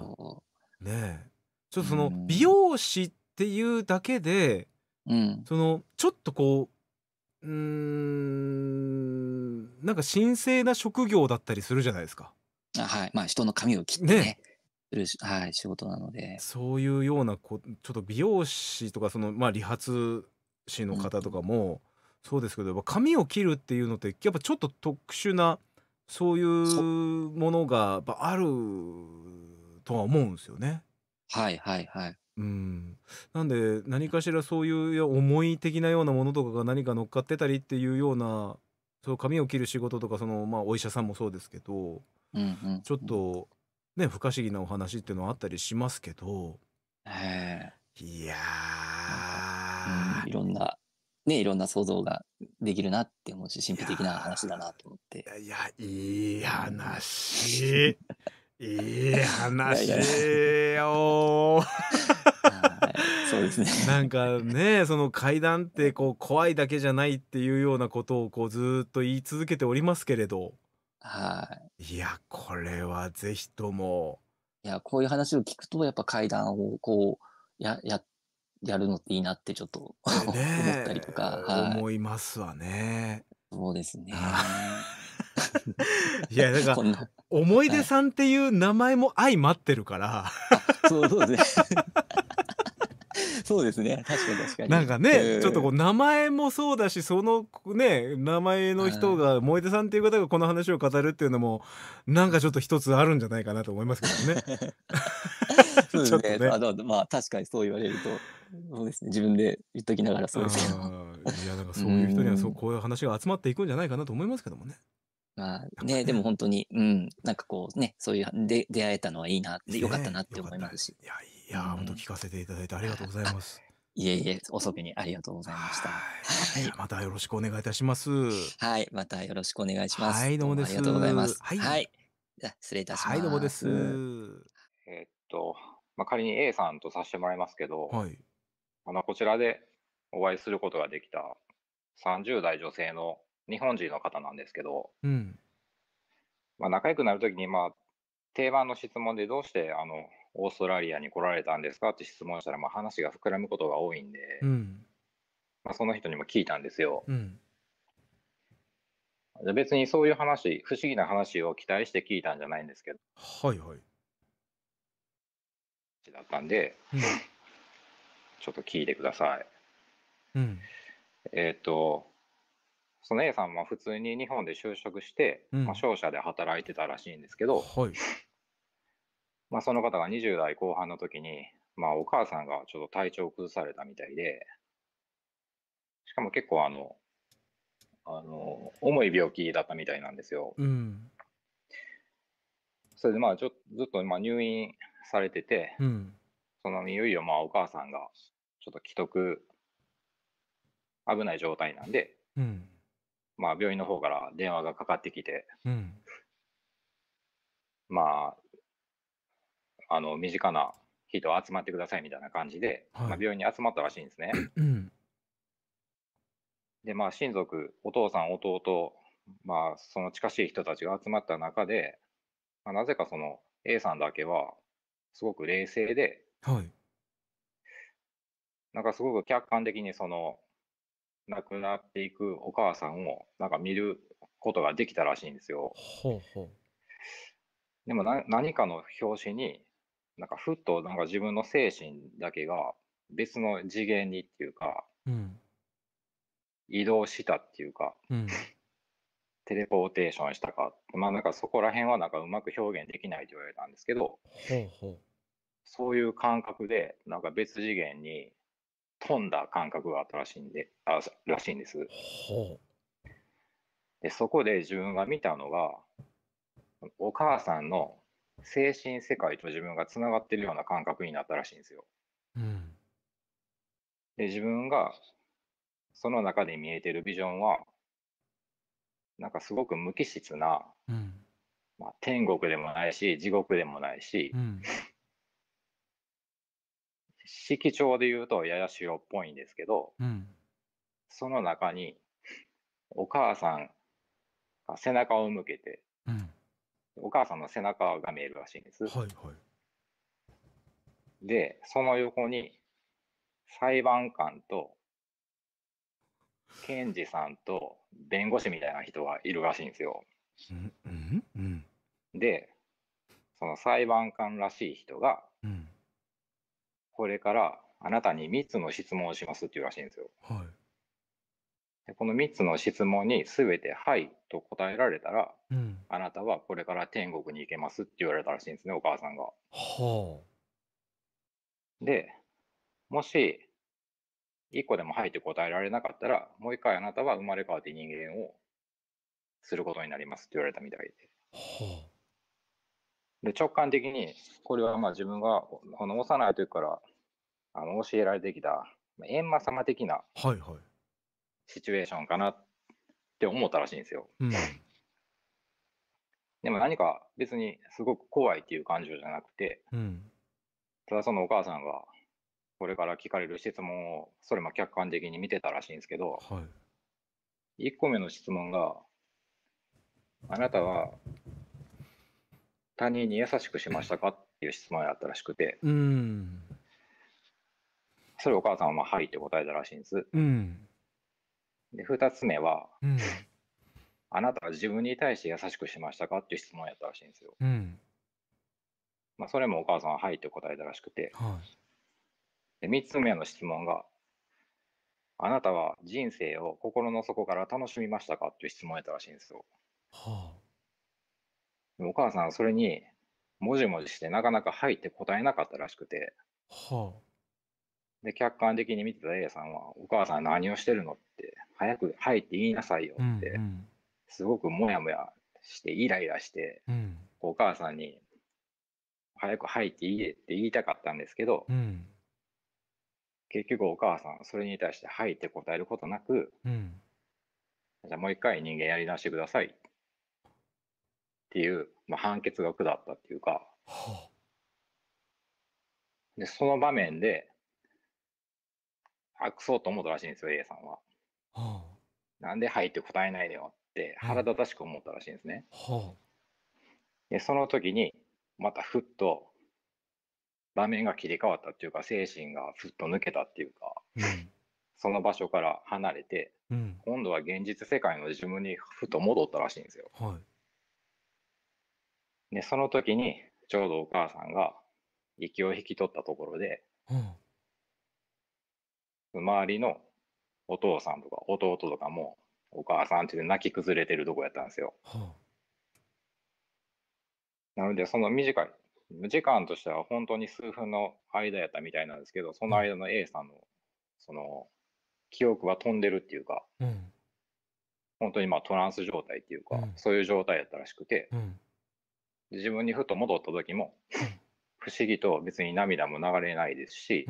ねちょっとその美容師っていうだけで、うん、そのちょっとこううんなんか神聖な職業だったりするじゃないですか。あはいまあ、人の髪を切ってねねするし、はい、仕事なのでそういうようなこちょっと美容師とかその、まあ、理髪師の方とかも、そうですけどやっぱ髪を切るっていうのってやっぱちょっと特殊なそういうものがやっあるとは思うんですよね。はいはいはい。うん、なんで何かしらそういう思い的なようなものとかが何か乗っかってたりっていうようなそう髪を切る仕事とかその、まあ、お医者さんもそうですけどうんうん、ちょっとね不可思議なお話っていうのはあったりしますけどえいやー、うん、いろんなねいろんな想像ができるなって思うし神秘的な話だなと思っていやいい話いい話よそうですねなんかねその階段ってこう怖いだけじゃないっていうようなことをこうずっと言い続けておりますけれど、はい。いや、これはぜひとも。いや、こういう話を聞くと、やっぱ階段をこう、や、や、やるのっていいなってちょっと <laughs> 思ったりとか、はい、思いますわね。そうですね。<laughs> いや、だから、思い出さんっていう名前も相まってるから。そうそうですね。そうですね確かに確かになんかね、ちょっとこう名前もそうだしそのね名前の人が萌出さんっていう方がこの話を語るっていうのもなんかちょっと一つあるんじゃないかなと思いますけどね。<laughs> そうですね <laughs> ね、あのまあ確かにそう言われるとそうですね自分で言っときながらそうですけど。いやなんかそういう人にはそうこういう話が集まっていくんじゃないかなと思いますけどもね。まあね、でも本当に、うん、なんかこうね、そういうで出会えたのはいいな、でよかったなって思いますし。いや、いやー、本当聞かせていただいてありがとうございます。<laughs> いえいえ、遅くにありがとうございました。はい。またよろしくお願いいたします。<laughs> はい。またよろしくお願いします。はい、どうもです。ありがとうございます。はい。はい、失礼いたします。はい、どうもです。えー、っと、まあ、仮に A さんとさせてもらいますけど、はい。あの、こちらでお会いすることができた30代女性の日本人の方なんですけど、うん。まあ、仲良くなるときに、まあ、定番の質問でどうして、あの、オーストラリアに来られたんですかって質問したら、まあ、話が膨らむことが多いんで、うん、まあ、その人にも聞いたんですよ。うん別にそういう話、不思議な話を期待して聞いたんじゃないんですけど、はいはい。だったんで、うん、ちょっと聞いてください。うん、えっ、と、その A さんは普通に日本で就職して、うん、まあ、商社で働いてたらしいんですけど、はい、まあ、その方が20代後半の時に、まあ、お母さんがちょっと体調を崩されたみたいで、しかも結構あの、あの、重い病気だったみたいなんですよ。うん、それでまあちょ、ずっとまあ入院されてて、うん、そのいよいよまあお母さんがちょっと既得、危ない状態なんで、うん、まあ病院の方から電話がかかってきて、まああの身近な人集まってくださいみたいな感じで、はい、まあ、病院に集まったらしいんですね。うん、で、まあ、親族、お父さん、弟、まあ、その近しい人たちが集まった中で、まあ、なぜかその A さんだけは、すごく冷静で、はい、なんかすごく客観的にその亡くなっていくお母さんをなんか見ることができたらしいんですよ。ほうほうでも何かの表紙になんかふっとなんか自分の精神だけが別の次元にっていうか、うん、移動したっていうか、うん、テレポーテーションしたか、まあなんかそこら辺はなんかうまく表現できないと言われたんですけど、ほうほうそういう感覚で、なんか別次元に飛んだ感覚があったらしいんで、あらしいんです。ほうでそこで自分が見たのが、お母さんの精神世界と自分がつながってるような感覚になったらしいんですよ。うん、で自分がその中で見えてるビジョンはなんかすごく無機質な、うん、まあ、天国でもないし地獄でもないし、うん、色調で言うとやや白っぽいんですけど、その中にお母さんが背中を向けてお母さんの背中が見えるらしいんです。はいはい、で、その横に裁判官と検事さんと弁護士みたいな人がいるらしいんですよ。うんうんうん、で、その裁判官らしい人が、これからあなたに3つの質問をしますっていうらしいんですよ。はいこの3つの質問に全て「はい」と答えられたら、うん、あなたはこれから天国に行けますって言われたらしいんですねお母さんが。はあ、でもし1個でも「はい」て答えられなかったらもう1回あなたは生まれ変わって人間をすることになりますって言われたみたいで。はあで直感的にこれはまあ自分がこの幼い時からあの教えられてきた閻魔様的なシチュエーションかなって思ったらしいんですよ。うん、<laughs> でも何か別にすごく怖いっていう感情じゃなくて、うん、ただそのお母さんがこれから聞かれる質問をそれも客観的に見てたらしいんですけど、はい、1個目の質問が「あなたは他人に優しくしましたか?」っていう質問やったらしくて、うん、それお母さんはまあ「はい」って答えたらしいんです。うんで2つ目は、うん、あなたは自分に対して優しくしましたかっていう質問やったらしいんですよ。うんまあ、それもお母さんは「はい」って答えたらしくて、はい、で3つ目の質問が「あなたは人生を心の底から楽しみましたか?」っていう質問やったらしいんですよ。はあ、お母さんはそれにもじもじしてなかなか「はい」って答えなかったらしくて。はあで客観的に見てた A さんは「お母さん何をしてるの?」って早く「はい」って言いなさいよって、すごくモヤモヤしてイライラして、お母さんに「早く「はい」って言えって言いたかったんですけど、結局お母さんそれに対して「はい」って答えることなく、じゃあもう一回人間やり直してくださいっていう、まあ、判決が下ったっていうか、でその場面であくそうと思ったらしいんですよ A さんは。なんで「はい」って答えないのよって腹立たしく思ったらしいんですね。はあ。で、その時に、またふっと場面が切り替わったっていうか、精神がふっと抜けたっていうか、うん。その場所から離れて、うん。今度は現実世界の自分にふと戻ったらしいんですよ。はい。で、その時に、ちょうどお母さんが息を引き取ったところで周りのお父さんとか弟とかもお母さんちで泣き崩れてるとこやったんですよ。なのでその短い時間としては本当に数分の間やったみたいなんですけどその間の A さんのその記憶は飛んでるっていうか、うん、本当にまあトランス状態っていうか、うん、そういう状態やったらしくて、うん、自分にふと戻った時も不思議と別に涙も流れないですし、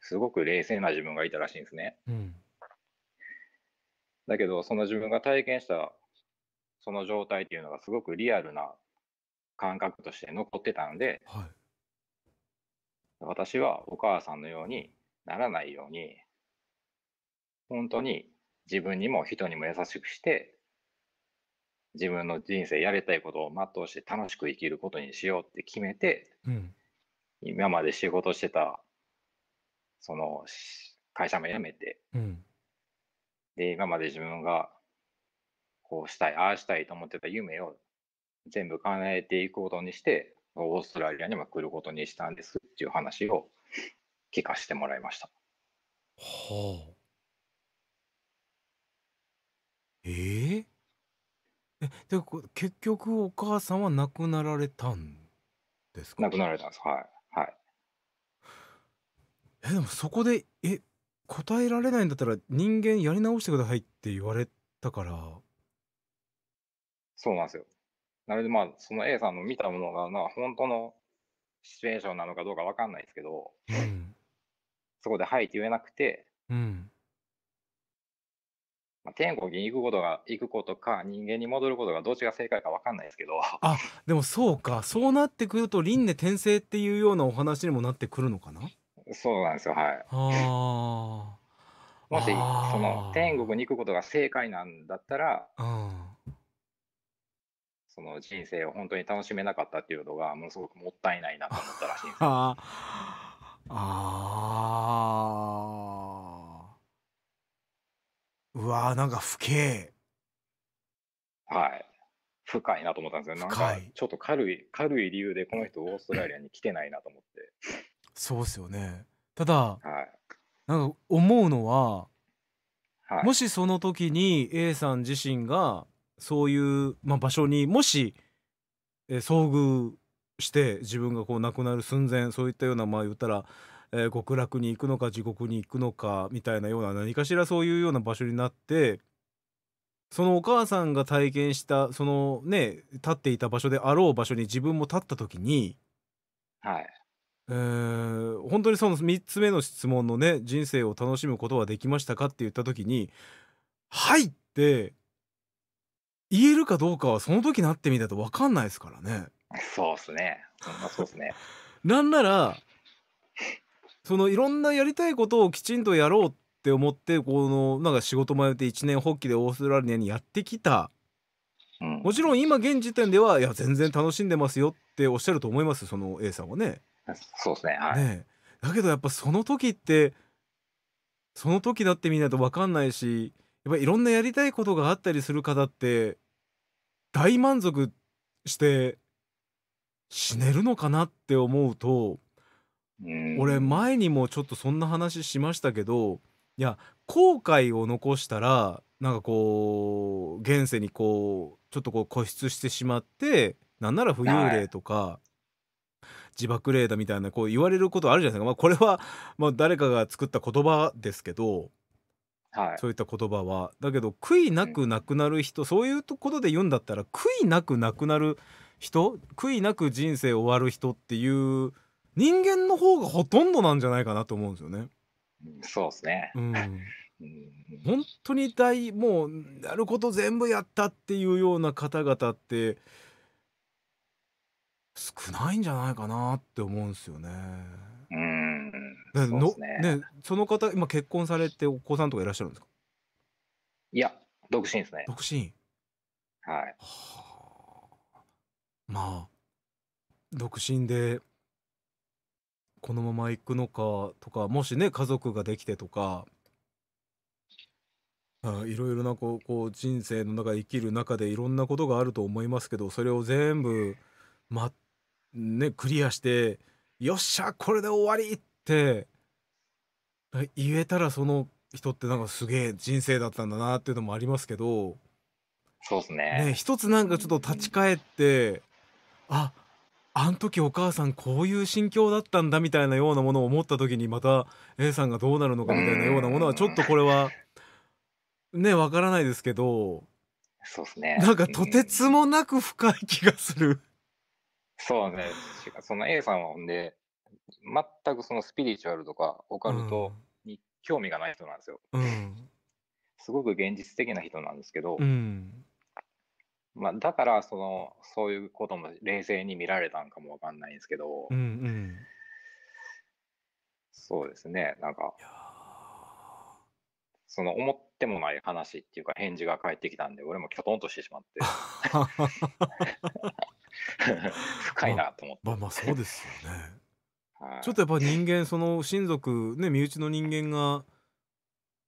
すごく冷静な自分がいたらしいんですね。うんだけど、その自分が体験したその状態っていうのがすごくリアルな感覚として残ってたんで、はい、私はお母さんのようにならないように、本当に自分にも人にも優しくして、自分の人生やりたいことを全うして楽しく生きることにしようって決めて、うん、今まで仕事してたその会社も辞めて、うん、で、今まで自分がこうしたい、ああしたいと思ってた夢を全部叶えていくことにして、オーストラリアにも来ることにしたんですっていう話を聞かせてもらいました。はあ。えー、え、で結局お母さんは亡くなられたんですか亡くなられたんです、はい。はい。え、でもそこで、え、答えられないんだったら人間やり直してくださいって言われたから。そうなんですよ。なのでまあ、その A さんの見たものが、なん本当のシチュエーションなのかどうかわかんないですけど、うん、そこではいって言えなくて、うん、まあ、天国に行くことが、行くことか人間に戻ることがどっちが正解かわかんないですけど。あ、でもそうか。そうなってくると輪廻転生っていうようなお話にもなってくるのかなそうなんですよ、はい。あもし、その、天国に行くことが正解なんだったら、うん、その人生を本当に楽しめなかったっていうのが、ものすごくもったいないなと思ったらしいんですよ。<laughs> ああ。うわー、なんか不敬。はい。深いなと思ったんですよ。なんか、ちょっと軽い、軽い理由でこの人オーストラリアに来てないなと思って。そうですよね。ただ、はい。なんか思うのは、はい。もしその時に A さん自身がそういう、まあ、場所にもし、えー遭遇して自分がこう亡くなる寸前そういったようなまあ言ったら、えー極楽に行くのか地獄に行くのかみたいなような何かしらそういうような場所になってそのお母さんが体験したそのね立っていた場所であろう場所に自分も立った時にはい。え本当にその3つ目の質問のね人生を楽しむことはできましたかって言った時に「はい」って言えるかどうかはその時なってみたと分かんないですからね。そうですね。そうですね。<laughs> なんならそのいろんなやりたいことをきちんとやろうって思ってこのなんか仕事前で一年発起でオーストラリアにやってきた、うん、もちろん今現時点ではいや全然楽しんでますよっておっしゃると思いますその A さんはね。そうですね。はい。ねだけどやっぱその時ってその時だってみないと分かんないしやっぱいろんなやりたいことがあったりする方って大満足して死ねるのかなって思うと俺前にもちょっとそんな話しましたけどいや後悔を残したらなんかこう現世にこうちょっとこう固執してしまってなんなら浮遊霊とか自爆レーダーみたいなこう言われることあるじゃないですか、まあ、これはまあ誰かが作った言葉ですけど、はい、そういった言葉はだけど悔いなくなくなる人、うん、そういうことで言うんだったら悔いなくなくなる人悔いなく人生終わる人っていう人間の方がほとんどなんじゃないかなと思うんですよね。そうですね、<laughs> うん、本当に大もうやること全部やったっていうような方々って少ないんじゃないかなって思うんですよね。うんのね、ね、その方今結婚されてお子さんとかいらっしゃるんですかいや独身ですね独身はい、はあ、まあ独身でこのまま行くのかとかもしね家族ができてとかあいろいろなこうこう人生の中で生きる中でいろんなことがあると思いますけどそれを全部全ねクリアしてよっしゃこれで終わりって言えたらその人ってなんかすげえ人生だったんだなっていうのもありますけどそうですねね一つなんかちょっと立ち返ってああん時お母さんこういう心境だったんだみたいなようなものを思った時にまた A さんがどうなるのかみたいなようなものはちょっとこれはねわからないですけどそうですねなんかとてつもなく深い気がする。そうね。その A さんはほんで、全くそのスピリチュアルとかオカルトに興味がない人なんですよ。うん、すごく現実的な人なんですけど、うん、まあ、だからそのそういうことも冷静に見られたんかもわかんないんですけど、うんうん、そうですねなんかその思ってもない話っていうか返事が返ってきたんで俺もきょとんとしてしまって。<laughs> <laughs> 深いなと思って。まあ、まあ、そうですよね。<laughs> はい、ちょっとやっぱ人間その親族ね身内の人間が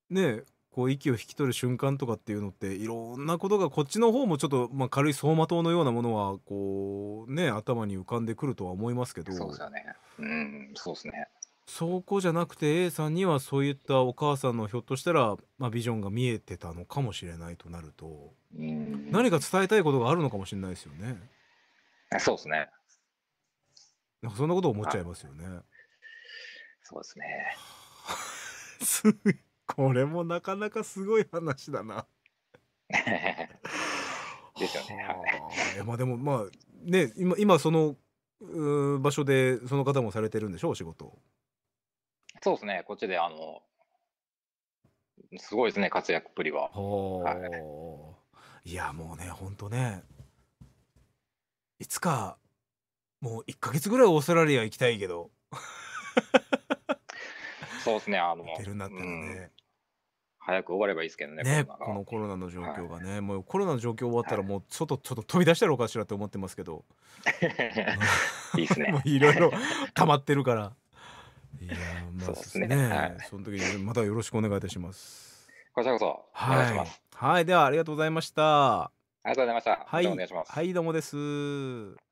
ねこう息を引き取る瞬間とかっていうのっていろんなことがこっちの方もちょっと、まあ、軽い走馬灯のようなものはこうね頭に浮かんでくるとは思いますけどそうですよねうんそうですねそこじゃなくて A さんにはそういったお母さんのひょっとしたら、まあ、ビジョンが見えてたのかもしれないとなると、うん、何か伝えたいことがあるのかもしれないですよね。そうですね。なんかそんなこと思っちゃいますよね。そうですね。<laughs> すこれもなかなかすごい話だな。<laughs> ですよね。はまあでもまあね今今そのう場所でその方もされてるんでしょお仕事そうですねこっちであのすごいですね活躍っぷりは。はい、いやもうね本当ねいつかもう1か月ぐらいオーストラリア行きたいけどそうですね、あの、出るんったね、早く終わればいいですけどね、ねコこのコロナの状況がね、もうコロナの状況終わったら、もうちょっと、ちょっと飛び出したらおかしらって思ってますけど、<laughs> いいですね。<laughs> もういろいろ <laughs> 溜まってるから。いやまあ、そうですね。その時またよろしくお願いいたします。こちらこそ、おいはい、ではありがとうございました。ありがとうございました。はい、お願いします。はい、どうもです。